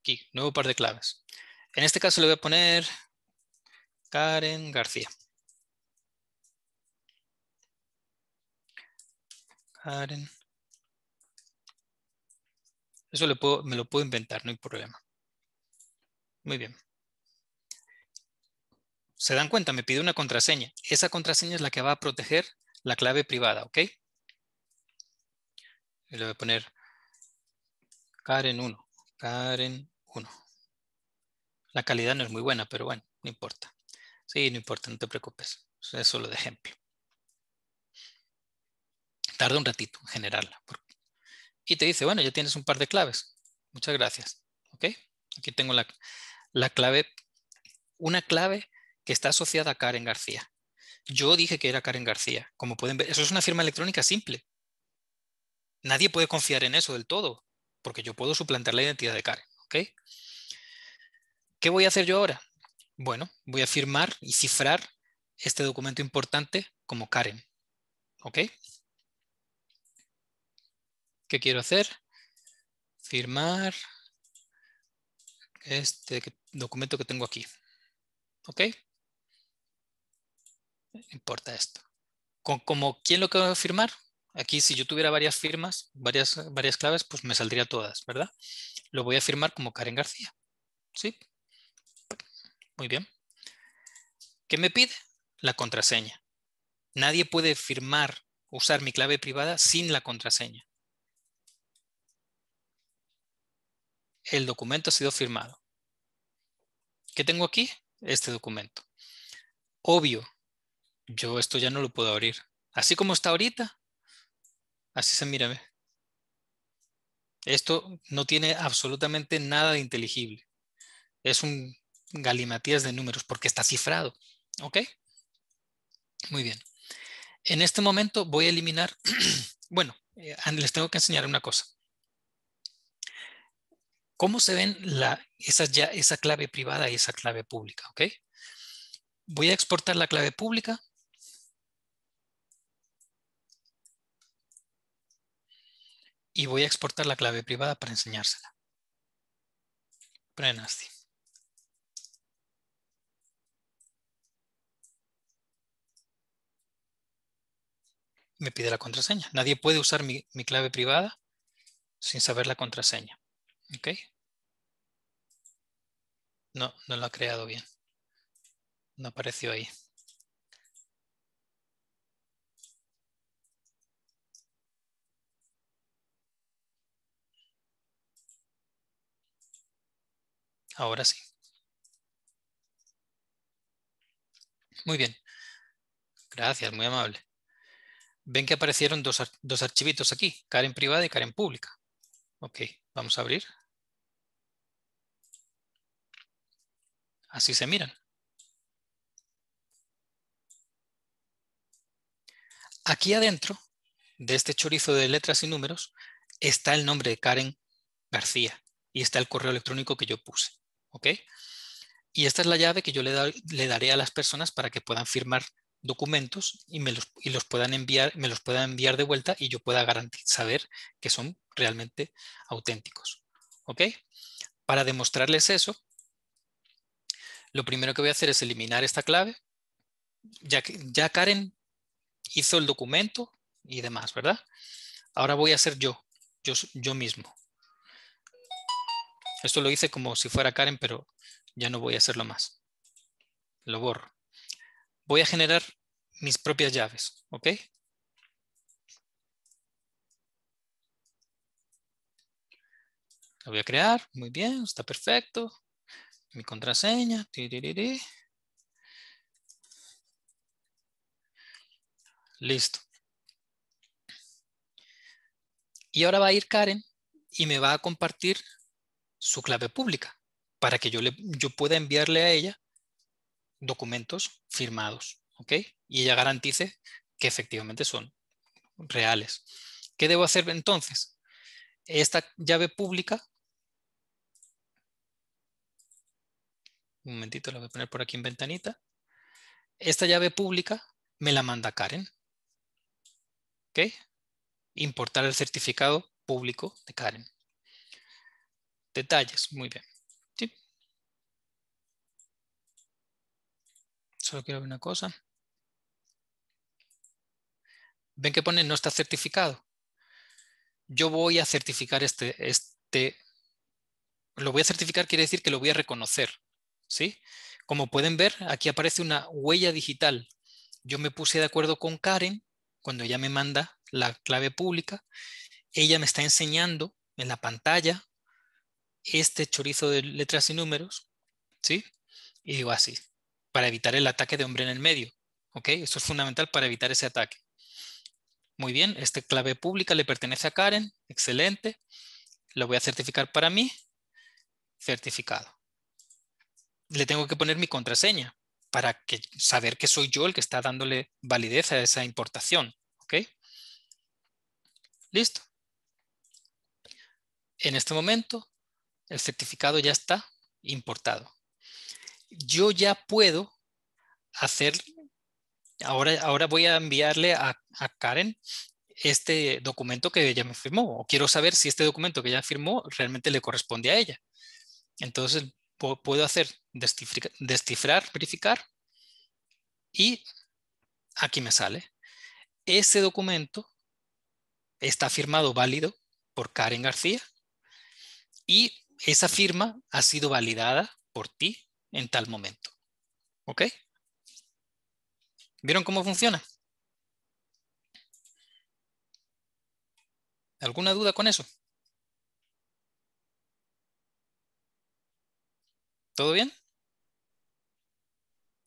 Aquí, nuevo par de claves. En este caso le voy a poner Karen García. Karen eso me lo puedo inventar, no hay problema. Muy bien. ¿Se dan cuenta? Me pide una contraseña. Esa contraseña es la que va a proteger la clave privada, ¿ok? Y le voy a poner Karen1, Karen1. La calidad no es muy buena, pero bueno, no importa. Sí, no importa, no te preocupes. Es solo de ejemplo. Tarda un ratito en generarla, y te dice, bueno, ya tienes un par de claves. Muchas gracias. ¿Ok? Aquí tengo la, la clave, una clave que está asociada a Karen García. Yo dije que era Karen García. Como pueden ver, eso es una firma electrónica simple. Nadie puede confiar en eso del todo, porque yo puedo suplantar la identidad de Karen. ¿ok? ¿Qué voy a hacer yo ahora? Bueno, voy a firmar y cifrar este documento importante como Karen. ¿ok? ¿Qué quiero hacer? Firmar este documento que tengo aquí. ¿Ok? Importa esto. como, ¿Quién lo quiero firmar? Aquí si yo tuviera varias firmas, varias, varias claves, pues me saldría todas, ¿verdad? Lo voy a firmar como Karen García. ¿Sí? Muy bien. ¿Qué me pide? La contraseña. Nadie puede firmar, usar mi clave privada sin la contraseña. el documento ha sido firmado. ¿Qué tengo aquí? Este documento. Obvio, yo esto ya no lo puedo abrir. Así como está ahorita, así se mira. Esto no tiene absolutamente nada de inteligible. Es un galimatías de números porque está cifrado. ¿Ok? Muy bien. En este momento voy a eliminar, bueno, eh, les tengo que enseñar una cosa. ¿Cómo se ven esa, clave privada y esa clave pública? ¿Ok? Voy a exportar la clave pública. Y voy a exportar la clave privada para enseñársela. me pide la contraseña. Nadie puede usar mi, mi, clave privada sin saber la contraseña. ¿Ok? No, no lo ha creado bien. No apareció ahí. Ahora sí. Muy bien. Gracias, muy amable. Ven que aparecieron dos, dos archivitos aquí, Karen privada y Karen pública. Ok, vamos a abrir Así se miran. Aquí adentro de este chorizo de letras y números está el nombre de Karen García y está el correo electrónico que yo puse. ¿ok? Y esta es la llave que yo le, daré a las personas para que puedan firmar documentos y me los, puedan enviar, me los puedan enviar de vuelta y yo pueda saber que son realmente auténticos. ¿Ok? Para demostrarles eso, lo primero que voy a hacer es eliminar esta clave. Ya, ya Karen hizo el documento y demás, ¿verdad? Ahora voy a hacer yo, yo, mismo. Esto lo hice como si fuera Karen, pero ya no voy a hacerlo más. Lo borro. Voy a generar mis propias llaves, ¿ok? Lo voy a crear, muy bien, está perfecto mi contraseña. Listo. Y ahora va a ir Karen y me va a compartir su clave pública para que yo, le, yo pueda enviarle a ella documentos firmados. ¿Ok? Y ella garantice que efectivamente son reales. ¿Qué debo hacer entonces? Esta llave pública Un momentito, lo voy a poner por aquí en ventanita. Esta llave pública me la manda Karen. ¿Ok? Importar el certificado público de Karen. Detalles, muy bien. Solo quiero ver una cosa. Ven que pone no está certificado. Yo voy a certificar este, este, lo voy a certificar quiere decir que lo voy a reconocer. ¿sí? Como pueden ver, aquí aparece una huella digital. Yo me puse de acuerdo con Karen cuando ella me manda la clave pública. Ella me está enseñando en la pantalla este chorizo de letras y números, ¿sí? Y digo así, ah, para evitar el ataque de hombre en el medio, ¿ok? Esto es fundamental para evitar ese ataque. Muy bien, esta clave pública le pertenece a Karen, excelente. Lo voy a certificar para mí, certificado le tengo que poner mi contraseña para saber que soy yo el que está dándole validez a esa importación. ¿Ok? Listo. En este momento, el certificado ya está importado. Yo ya puedo hacer, ahora, ahora voy a enviarle a, a Karen este documento que ella me firmó o quiero saber si este documento que ella firmó realmente le corresponde a ella. Entonces puedo hacer descifrar, verificar y aquí me sale. Ese documento está firmado válido por Karen García y esa firma ha sido validada por ti en tal momento. ¿Ok? ¿Vieron cómo funciona? ¿Alguna duda con eso? ¿Todo bien?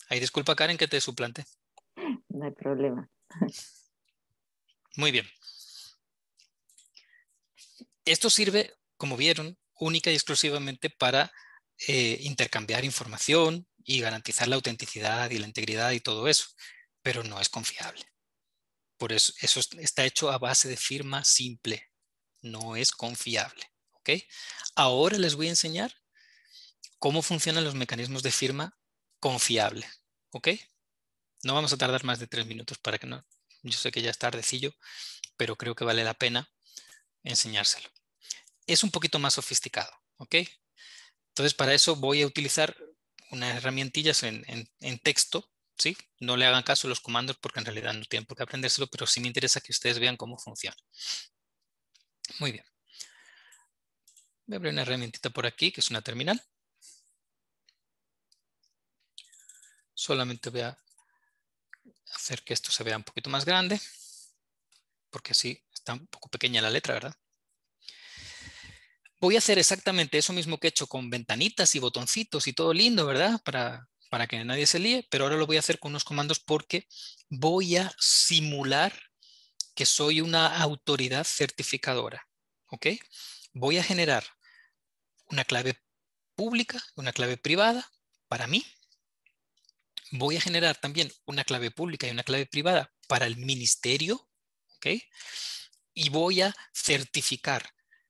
Ahí disculpa, Karen, que te suplante. No hay problema. Muy bien. Esto sirve, como vieron, única y exclusivamente para eh, intercambiar información y garantizar la autenticidad y la integridad y todo eso, pero no es confiable. Por eso, eso está hecho a base de firma simple, no es confiable. ¿ok? Ahora les voy a enseñar cómo funcionan los mecanismos de firma confiable. ¿Ok? No vamos a tardar más de tres minutos para que no. Yo sé que ya es tardecillo, pero creo que vale la pena enseñárselo. Es un poquito más sofisticado. ¿Ok? Entonces, para eso voy a utilizar unas herramientillas en, texto. ¿Sí? No le hagan caso a los comandos porque en realidad no tienen por qué aprendérselo, pero sí me interesa que ustedes vean cómo funciona. Muy bien. Voy a abrir una herramientita por aquí, que es una terminal. Solamente voy a hacer que esto se vea un poquito más grande, porque así está un poco pequeña la letra, ¿verdad? Voy a hacer exactamente eso mismo que he hecho con ventanitas y botoncitos y todo lindo, ¿verdad? Para, para que nadie se líe, pero ahora lo voy a hacer con unos comandos porque voy a simular que soy una autoridad certificadora, ¿ok? Voy a generar una clave pública, una clave privada para mí, voy a generar también una clave pública y una clave privada para el ministerio, ¿ok? Y voy a certificar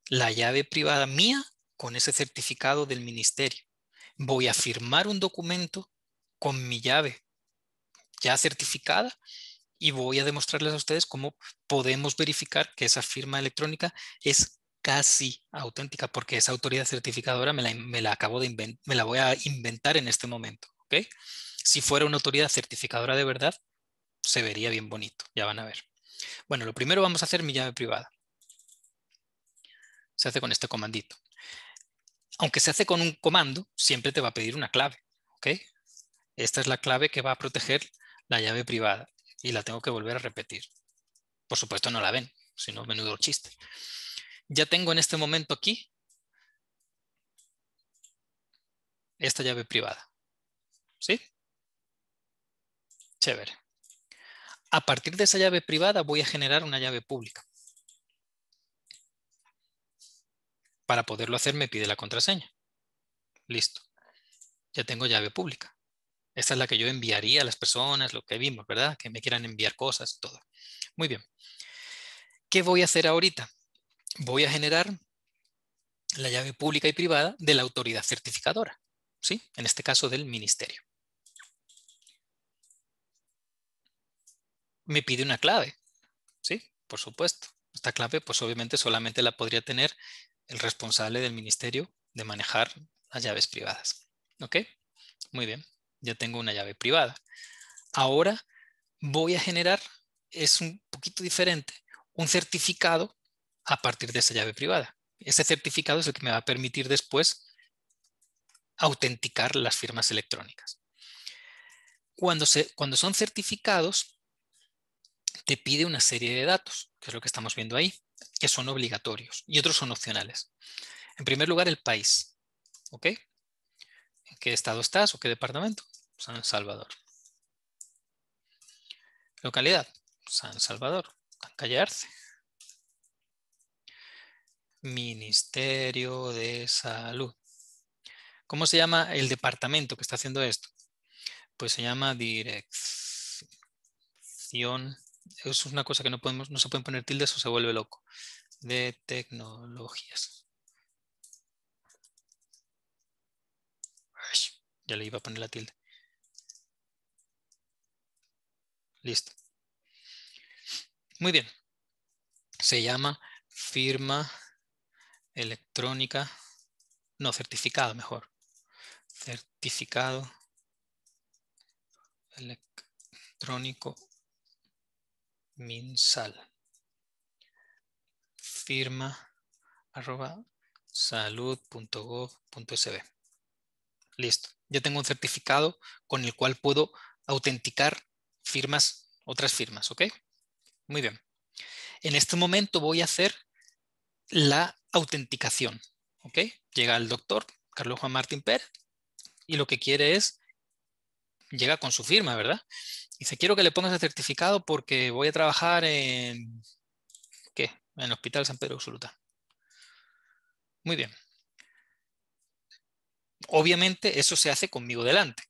la llave privada mía con ese certificado del ministerio. Voy a firmar un documento con mi llave ya certificada y voy a demostrarles a ustedes cómo podemos verificar que esa firma electrónica es casi auténtica porque esa autoridad certificadora me la, acabo de me la voy a inventar en este momento. ¿ok? si fuera una autoridad certificadora de verdad, se vería bien bonito, ya van a ver. Bueno, lo primero vamos a hacer mi llave privada. Se hace con este comandito. Aunque se hace con un comando, siempre te va a pedir una clave. ¿ok? Esta es la clave que va a proteger la llave privada y la tengo que volver a repetir. Por supuesto no la ven, sino menudo chiste. Ya tengo en este momento aquí esta llave privada. ¿Sí? A partir de esa llave privada voy a generar una llave pública. Para poderlo hacer me pide la contraseña. Listo. Ya tengo llave pública. Esta es la que yo enviaría a las personas, lo que vimos, ¿verdad? Que me quieran enviar cosas, todo. Muy bien. ¿Qué voy a hacer ahorita? Voy a generar la llave pública y privada de la autoridad certificadora, ¿sí? En este caso del ministerio. me pide una clave. Sí, por supuesto. Esta clave, pues obviamente solamente la podría tener el responsable del ministerio de manejar las llaves privadas. ¿Ok? Muy bien, ya tengo una llave privada. Ahora voy a generar, es un poquito diferente, un certificado a partir de esa llave privada. Ese certificado es el que me va a permitir después autenticar las firmas electrónicas. Cuando, se, cuando son certificados, te pide una serie de datos, que es lo que estamos viendo ahí, que son obligatorios y otros son opcionales. En primer lugar, el país. ¿Ok? ¿En qué estado estás o qué departamento? San Salvador. Localidad. San Salvador. Calle Arce. Ministerio de Salud. ¿Cómo se llama el departamento que está haciendo esto? Pues se llama Dirección es una cosa que no podemos, no se pueden poner tildes o se vuelve loco. De tecnologías. ya le iba a poner la tilde. Listo. Muy bien. Se llama firma electrónica, no, certificado mejor. Certificado electrónico minsal. Firma arroba salud.gov.sb. Listo. Ya tengo un certificado con el cual puedo autenticar firmas, otras firmas, ¿ok? Muy bien. En este momento voy a hacer la autenticación, ¿ok? Llega el doctor Carlos Juan Martín per y lo que quiere es llega con su firma, ¿verdad? dice, quiero que le pongas el certificado porque voy a trabajar en, ¿qué? En el Hospital San Pedro Absoluta. Muy bien. Obviamente eso se hace conmigo delante.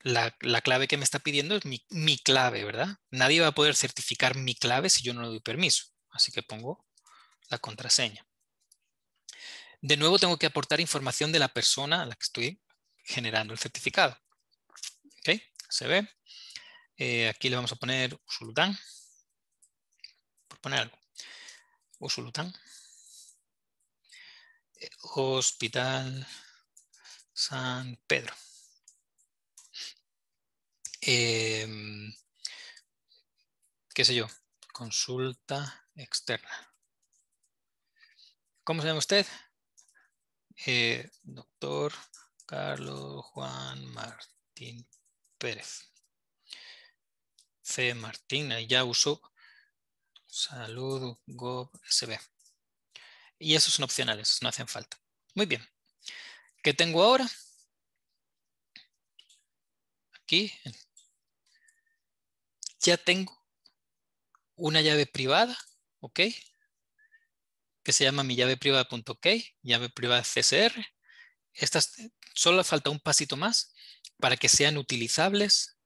La, clave que me está pidiendo es mi, mi clave, ¿verdad? Nadie va a poder certificar mi clave si yo no le doy permiso. Así que pongo la contraseña. De nuevo tengo que aportar información de la persona a la que estoy generando el certificado. ¿Ok? Se ve. Eh, aquí le vamos a poner Usulután. Por poner algo. Usulután. Hospital San Pedro. Em, ¿Qué sé yo? Consulta externa. ¿Cómo se llama usted? Eh, doctor Carlos Juan Martín Pérez. C. Martín uso Salud, Gob, SB. Y esos son opcionales, no hacen falta. Muy bien. ¿Qué tengo ahora? Aquí. Ya tengo una llave privada, ¿ok? Que se llama mi llave punto llave privada CSR. Estas, solo falta un pasito más para que sean utilizables.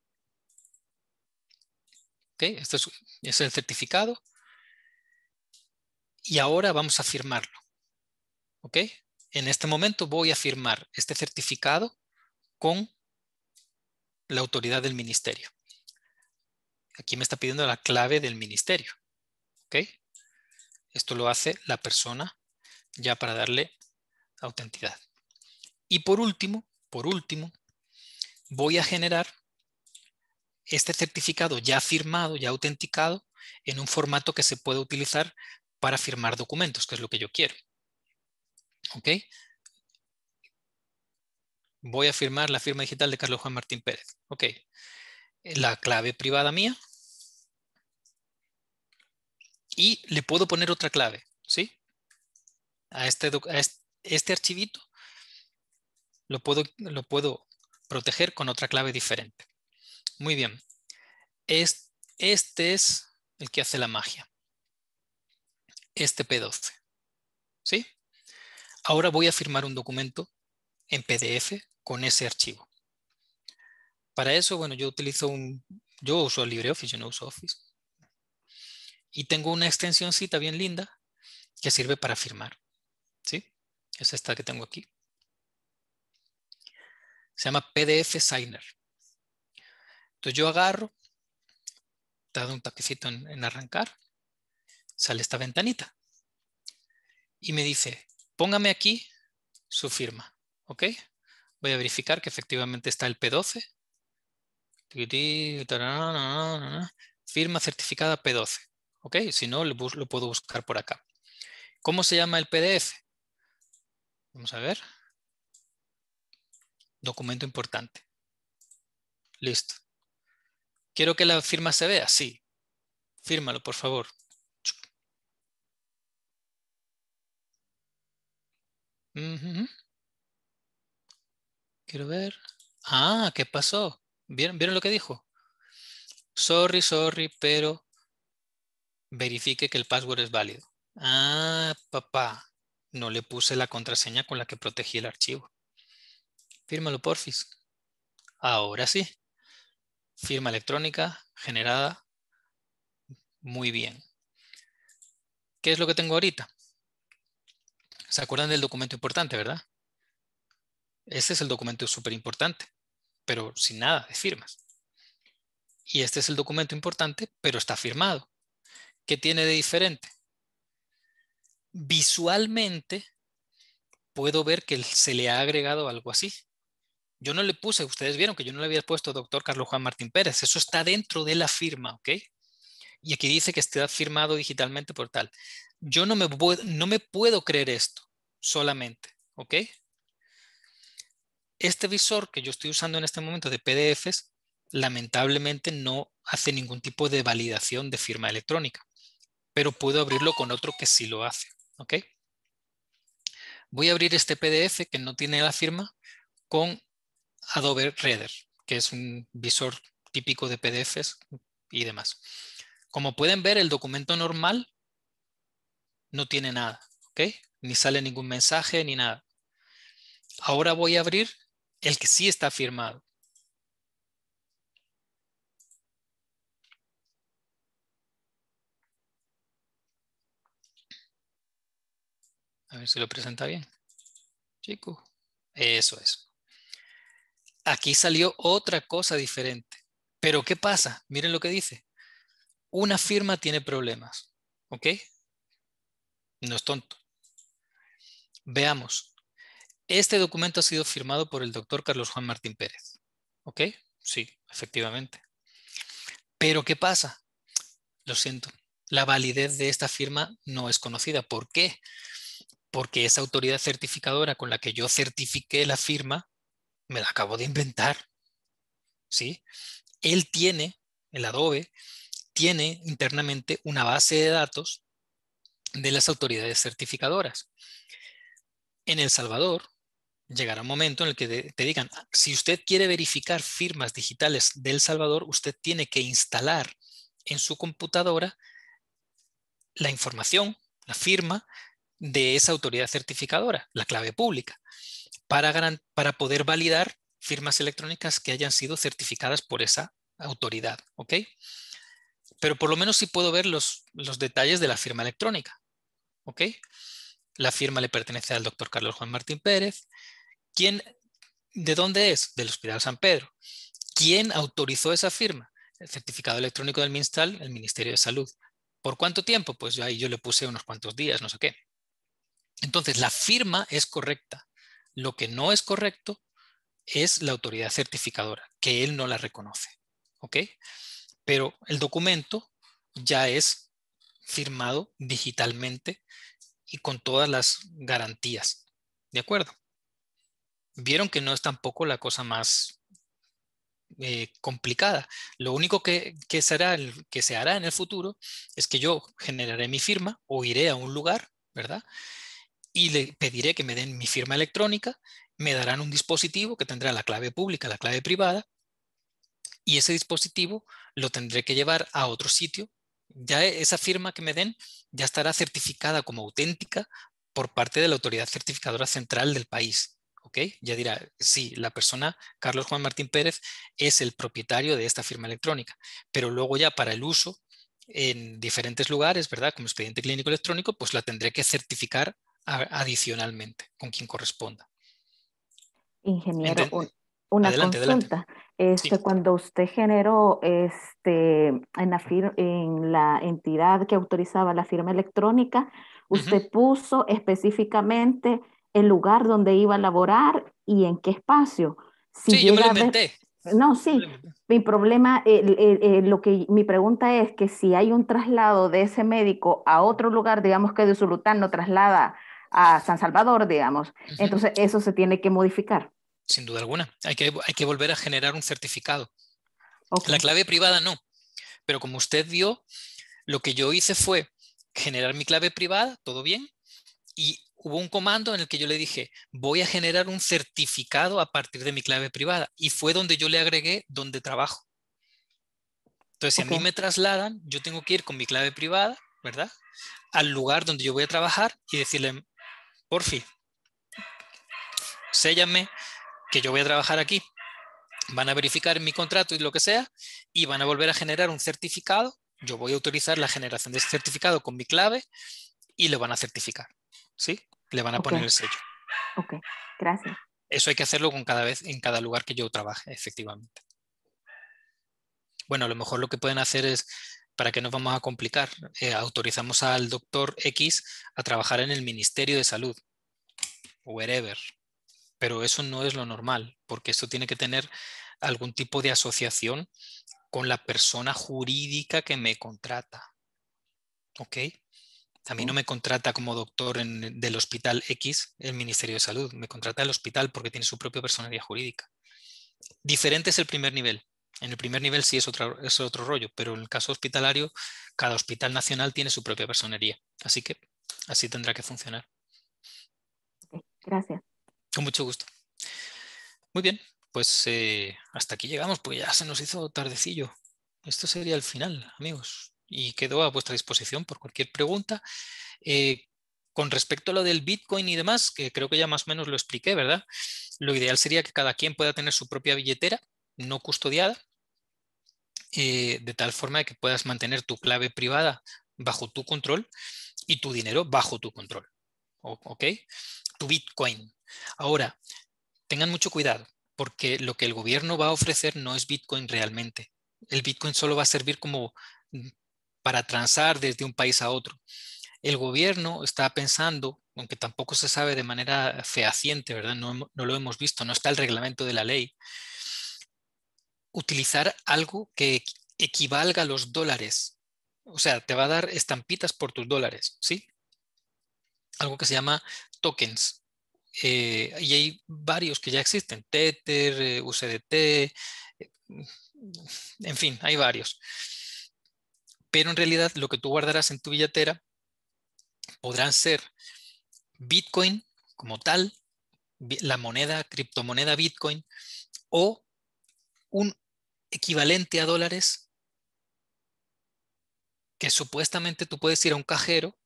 ¿Okay? Este es, el certificado. Y ahora vamos a firmarlo. ¿Ok? En este momento voy a firmar este certificado con la autoridad del ministerio. Aquí me está pidiendo la clave del ministerio. ¿Ok? Esto lo hace la persona ya para darle autenticidad. Y por último, por último, voy a generar este certificado ya firmado, ya autenticado, en un formato que se puede utilizar para firmar documentos, que es lo que yo quiero. ¿Ok? Voy a firmar la firma digital de Carlos Juan Martín Pérez. ¿Ok? La clave privada mía. Y le puedo poner otra clave, ¿sí? A este, este, archivito lo puedo, lo puedo proteger con otra clave diferente. Muy bien. Este es el que hace la magia. Este P12. ¿Sí? Ahora voy a firmar un documento en PDF con ese archivo. Para eso, bueno, yo utilizo un... Yo uso LibreOffice, yo no uso Office. Y tengo una extensióncita bien linda que sirve para firmar. ¿Sí? Es esta que tengo aquí. Se llama PDF Signer. Entonces yo agarro, dado un taquecito en, arrancar, sale esta ventanita. Y me dice, póngame aquí su firma. ¿Ok? Voy a verificar que efectivamente está el P12. Firma certificada P12. ¿Ok? Si no, lo puedo buscar por acá. ¿Cómo se llama el PDF? Vamos a ver. Documento importante. Listo. ¿Quiero que la firma se vea? Sí. Fírmalo, por favor. Quiero ver. Ah, ¿qué pasó? ¿Vieron lo que dijo? Sorry, sorry, pero verifique que el password es válido. Ah, papá, no le puse la contraseña con la que protegí el archivo. Fírmalo, porfis. Ahora sí. Firma electrónica generada. Muy bien. ¿Qué es lo que tengo ahorita? ¿Se acuerdan del documento importante, verdad? Este es el documento súper importante, pero sin nada de firmas. Y este es el documento importante, pero está firmado. ¿Qué tiene de diferente? Visualmente puedo ver que se le ha agregado algo así. Yo no le puse, ustedes vieron que yo no le había puesto doctor Carlos Juan Martín Pérez. Eso está dentro de la firma, ¿ok? Y aquí dice que está firmado digitalmente por tal. Yo no me, no me puedo creer esto solamente, ¿ok? Este visor que yo estoy usando en este momento de PDFs, lamentablemente no hace ningún tipo de validación de firma electrónica, pero puedo abrirlo con otro que sí lo hace, ¿ok? Voy a abrir este PDF que no tiene la firma con Adobe Reader, que es un visor típico de PDFs y demás. Como pueden ver, el documento normal no tiene nada, ¿ok? Ni sale ningún mensaje ni nada. Ahora voy a abrir el que sí está firmado. A ver si lo presenta bien. Chico. Eso es aquí salió otra cosa diferente. Pero ¿qué pasa? Miren lo que dice. Una firma tiene problemas. ¿Ok? No es tonto. Veamos. Este documento ha sido firmado por el doctor Carlos Juan Martín Pérez. ¿Ok? Sí, efectivamente. Pero ¿qué pasa? Lo siento. La validez de esta firma no es conocida. ¿Por qué? Porque esa autoridad certificadora con la que yo certifiqué la firma me la acabo de inventar. ¿Sí? Él tiene, el Adobe, tiene internamente una base de datos de las autoridades certificadoras. En El Salvador, llegará un momento en el que te digan, ah, si usted quiere verificar firmas digitales de El Salvador, usted tiene que instalar en su computadora la información, la firma de esa autoridad certificadora, la clave pública para, poder validar firmas electrónicas que hayan sido certificadas por esa autoridad, ¿ok? Pero por lo menos sí puedo ver los, detalles de la firma electrónica, ¿ok? La firma le pertenece al doctor Carlos Juan Martín Pérez. ¿De dónde es? Del Hospital San Pedro. ¿Quién autorizó esa firma? El certificado electrónico del MinStal, el Ministerio de Salud. ¿Por cuánto tiempo? Pues ahí yo le puse unos cuantos días, no sé qué. Entonces, la firma es correcta. Lo que no es correcto es la autoridad certificadora, que él no la reconoce. Pero el documento ya es firmado digitalmente y con todas las garantías. ¿De acuerdo? Vieron que no es tampoco la cosa más eh, complicada. Lo único que, será que se hará en el futuro es que yo generaré mi firma o iré a un lugar, ¿verdad? y le pediré que me den mi firma electrónica, me darán un dispositivo que tendrá la clave pública, la clave privada, y ese dispositivo lo tendré que llevar a otro sitio. Ya e, esa firma que me den ya estará certificada como auténtica por parte de la autoridad certificadora central del país. ¿ok? Ya dirá, sí, la persona, Carlos Juan Martín Pérez, es el propietario de esta firma electrónica, pero luego ya para el uso en diferentes lugares, ¿verdad? Como expediente clínico electrónico, pues la tendré que certificar adicionalmente con quien corresponda. Ingeniero, una adelante, consulta. Este, Cuando usted generó este, en, la en la entidad que autorizaba la firma electrónica, usted puso específicamente el lugar donde iba a laborar y en qué espacio. sí, yo me lo inventé. No, sí. Mi problema, lo que mi pregunta es que si hay un traslado de ese médico a otro lugar, digamos que de Zulután lo traslada a San Salvador, digamos. Entonces, eso se tiene que modificar. Sin duda alguna. Hay que, hay que volver a generar un certificado. La clave privada no. Pero como usted vio, lo que yo hice fue generar mi clave privada, todo bien, y hubo un comando en el que yo le dije, voy a generar un certificado a partir de mi clave privada. Y fue donde yo le agregué donde trabajo. Entonces, si a mí me trasladan, yo tengo que ir con mi clave privada, ¿verdad? Al lugar donde yo voy a trabajar y decirle, fin séllame que yo voy a trabajar aquí. Van a verificar mi contrato y lo que sea y van a volver a generar un certificado. Yo voy a autorizar la generación de ese certificado con mi clave y lo van a certificar. ¿Sí? Le van a poner el sello. Ok, gracias. Eso hay que hacerlo con cada vez en cada lugar que yo trabaje, efectivamente. Bueno, a lo mejor lo que pueden hacer es ¿Para qué nos vamos a complicar? Eh, autorizamos al doctor X a trabajar en el Ministerio de Salud, wherever. Pero eso no es lo normal, porque eso tiene que tener algún tipo de asociación con la persona jurídica que me contrata. ¿Ok? A mí no me contrata como doctor en, del hospital X, el Ministerio de Salud, me contrata el hospital porque tiene su propia personalidad jurídica. Diferente es el primer nivel. En el primer nivel sí es, es otro rollo, pero en el caso hospitalario, cada hospital nacional tiene su propia personería. Así que así tendrá que funcionar. Gracias. Con mucho gusto. Muy bien, pues eh, hasta aquí llegamos, pues ya se nos hizo tardecillo. Esto sería el final, amigos. Y quedo a vuestra disposición por cualquier pregunta. Eh, con respecto a lo del Bitcoin y demás, que creo que ya más o menos lo expliqué, ¿verdad? Lo ideal sería que cada quien pueda tener su propia billetera no custodiada, eh, de tal forma que puedas mantener tu clave privada bajo tu control y tu dinero bajo tu control. ¿Ok? Tu Bitcoin. Ahora, tengan mucho cuidado, porque lo que el gobierno va a ofrecer no es Bitcoin realmente. El Bitcoin solo va a servir como mm, para transar desde un país a otro. El gobierno está pensando, aunque tampoco se sabe de manera fehaciente, ¿verdad? No, no lo hemos visto, no está el reglamento de la ley, utilizar algo que equivalga a los dólares. O sea, te va a dar estampitas por tus dólares, ¿sí? Algo que se llama tokens. Eh, y hay varios que ya existen, Tether, eh, UCDT, eh, en fin, hay varios. Pero en realidad lo que tú guardarás en tu billetera podrán ser Bitcoin como tal, la moneda, criptomoneda Bitcoin, o un equivalente a dólares que supuestamente tú puedes ir a un cajero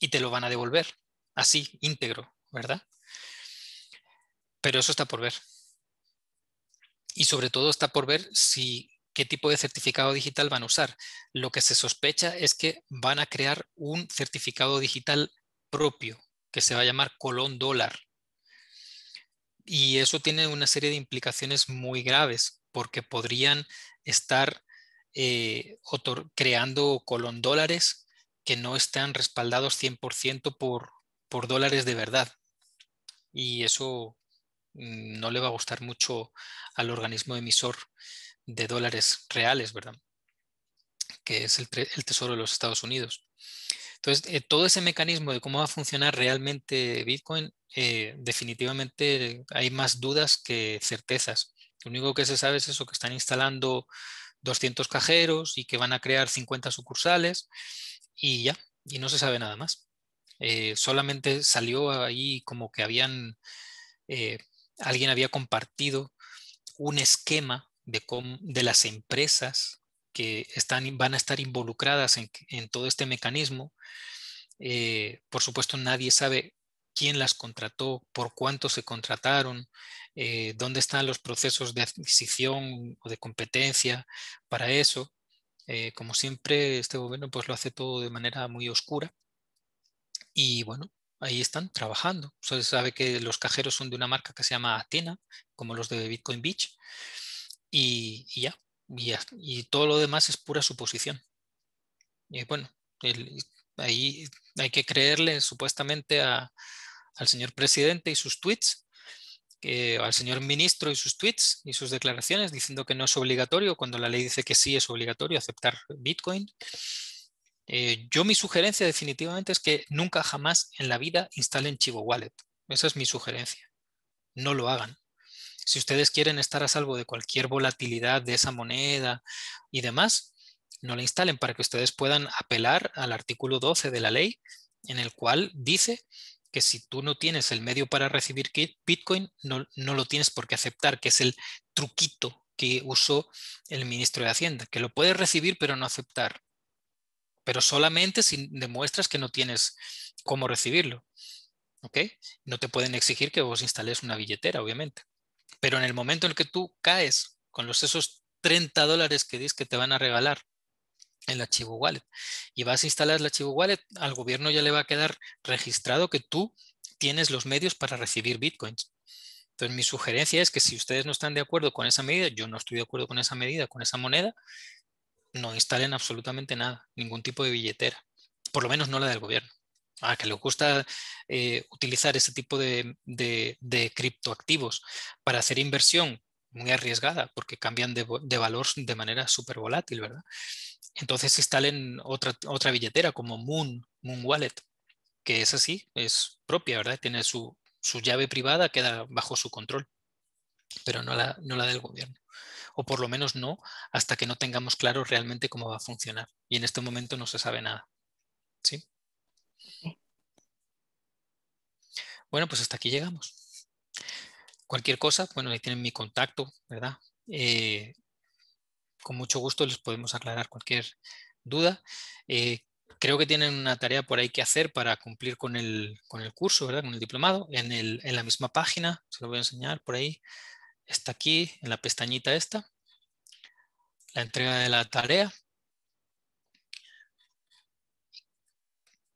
y te lo van a devolver, así, íntegro, ¿verdad? Pero eso está por ver. Y sobre todo está por ver si qué tipo de certificado digital van a usar. Lo que se sospecha es que van a crear un certificado digital propio, que se va a llamar Colón Dólar. Y eso tiene una serie de implicaciones muy graves, porque podrían estar eh, creando colon dólares que no están respaldados 100% por, dólares de verdad. Y eso mm, no le va a gustar mucho al organismo emisor de dólares reales, ¿verdad? Que es el, Tesoro de los Estados Unidos. Entonces, eh, todo ese mecanismo de cómo va a funcionar realmente Bitcoin, eh, definitivamente hay más dudas que certezas. Lo único que se sabe es eso, que están instalando 200 cajeros y que van a crear 50 sucursales y ya, y no se sabe nada más. Eh, solamente salió ahí como que habían, eh, alguien había compartido un esquema de, de las empresas que están, van a estar involucradas en, todo este mecanismo. Eh, por supuesto, nadie sabe quién las contrató, por cuánto se contrataron, eh, dónde están los procesos de adquisición o de competencia para eso. Eh, como siempre, este gobierno pues, lo hace todo de manera muy oscura. Y bueno, ahí están trabajando. Se sabe que los cajeros son de una marca que se llama Athena, como los de Bitcoin Beach. Y, ya, y ya, y todo lo demás es pura suposición. Y bueno, el, ahí hay que creerle supuestamente al señor presidente y sus tweets, eh, al señor ministro y sus tweets y sus declaraciones diciendo que no es obligatorio cuando la ley dice que sí es obligatorio aceptar Bitcoin. Eh, yo mi sugerencia definitivamente es que nunca jamás en la vida instalen Chivo Wallet. Esa es mi sugerencia. No lo hagan. Si ustedes quieren estar a salvo de cualquier volatilidad de esa moneda y demás, no la instalen para que ustedes puedan apelar al artículo 12 de la ley en el cual dice que si tú no tienes el medio para recibir Bitcoin, no, lo tienes por qué aceptar, que es el truquito que usó el ministro de Hacienda, que lo puedes recibir pero no aceptar, pero solamente si demuestras que no tienes cómo recibirlo. ¿ok? No te pueden exigir que vos instales una billetera, obviamente. Pero en el momento en que tú caes con los esos 30 dólares que dices que te van a regalar el archivo wallet y vas a instalar el archivo wallet, al gobierno ya le va a quedar registrado que tú tienes los medios para recibir bitcoins. Entonces mi sugerencia es que si ustedes no están de acuerdo con esa medida, yo no estoy de acuerdo con esa medida, con esa moneda, no instalen absolutamente nada, ningún tipo de billetera, por lo menos no la del gobierno. A que le gusta eh, utilizar ese tipo de, de, criptoactivos para hacer inversión muy arriesgada, porque cambian de, de valor de manera súper volátil, ¿verdad? Entonces instalen otra, otra billetera como Moon, Moon Wallet, que es así, es propia, ¿verdad? Tiene su, llave privada, queda bajo su control, pero no la, no la del gobierno. O por lo menos no hasta que no tengamos claro realmente cómo va a funcionar. Y en este momento no se sabe nada. ¿Sí? Bueno, pues hasta aquí llegamos. Cualquier cosa, bueno, ahí tienen mi contacto, ¿verdad? Eh, con mucho gusto les podemos aclarar cualquier duda. Eh, creo que tienen una tarea por ahí que hacer para cumplir con el, curso, Con el diplomado, en, la misma página, se lo voy a enseñar por ahí, está aquí, en la pestañita esta, la entrega de la tarea.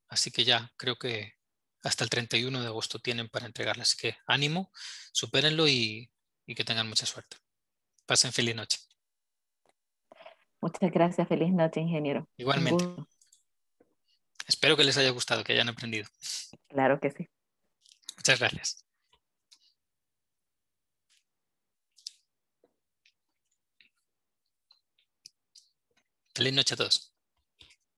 Así que ya, creo que hasta el 31 de agosto tienen para entregarla. Así que ánimo, supérenlo y, y que tengan mucha suerte. Pasen feliz noche. Muchas gracias. Feliz noche, ingeniero. Igualmente. Espero que les haya gustado, que hayan aprendido. Claro que sí. Muchas gracias. Feliz noche a todos.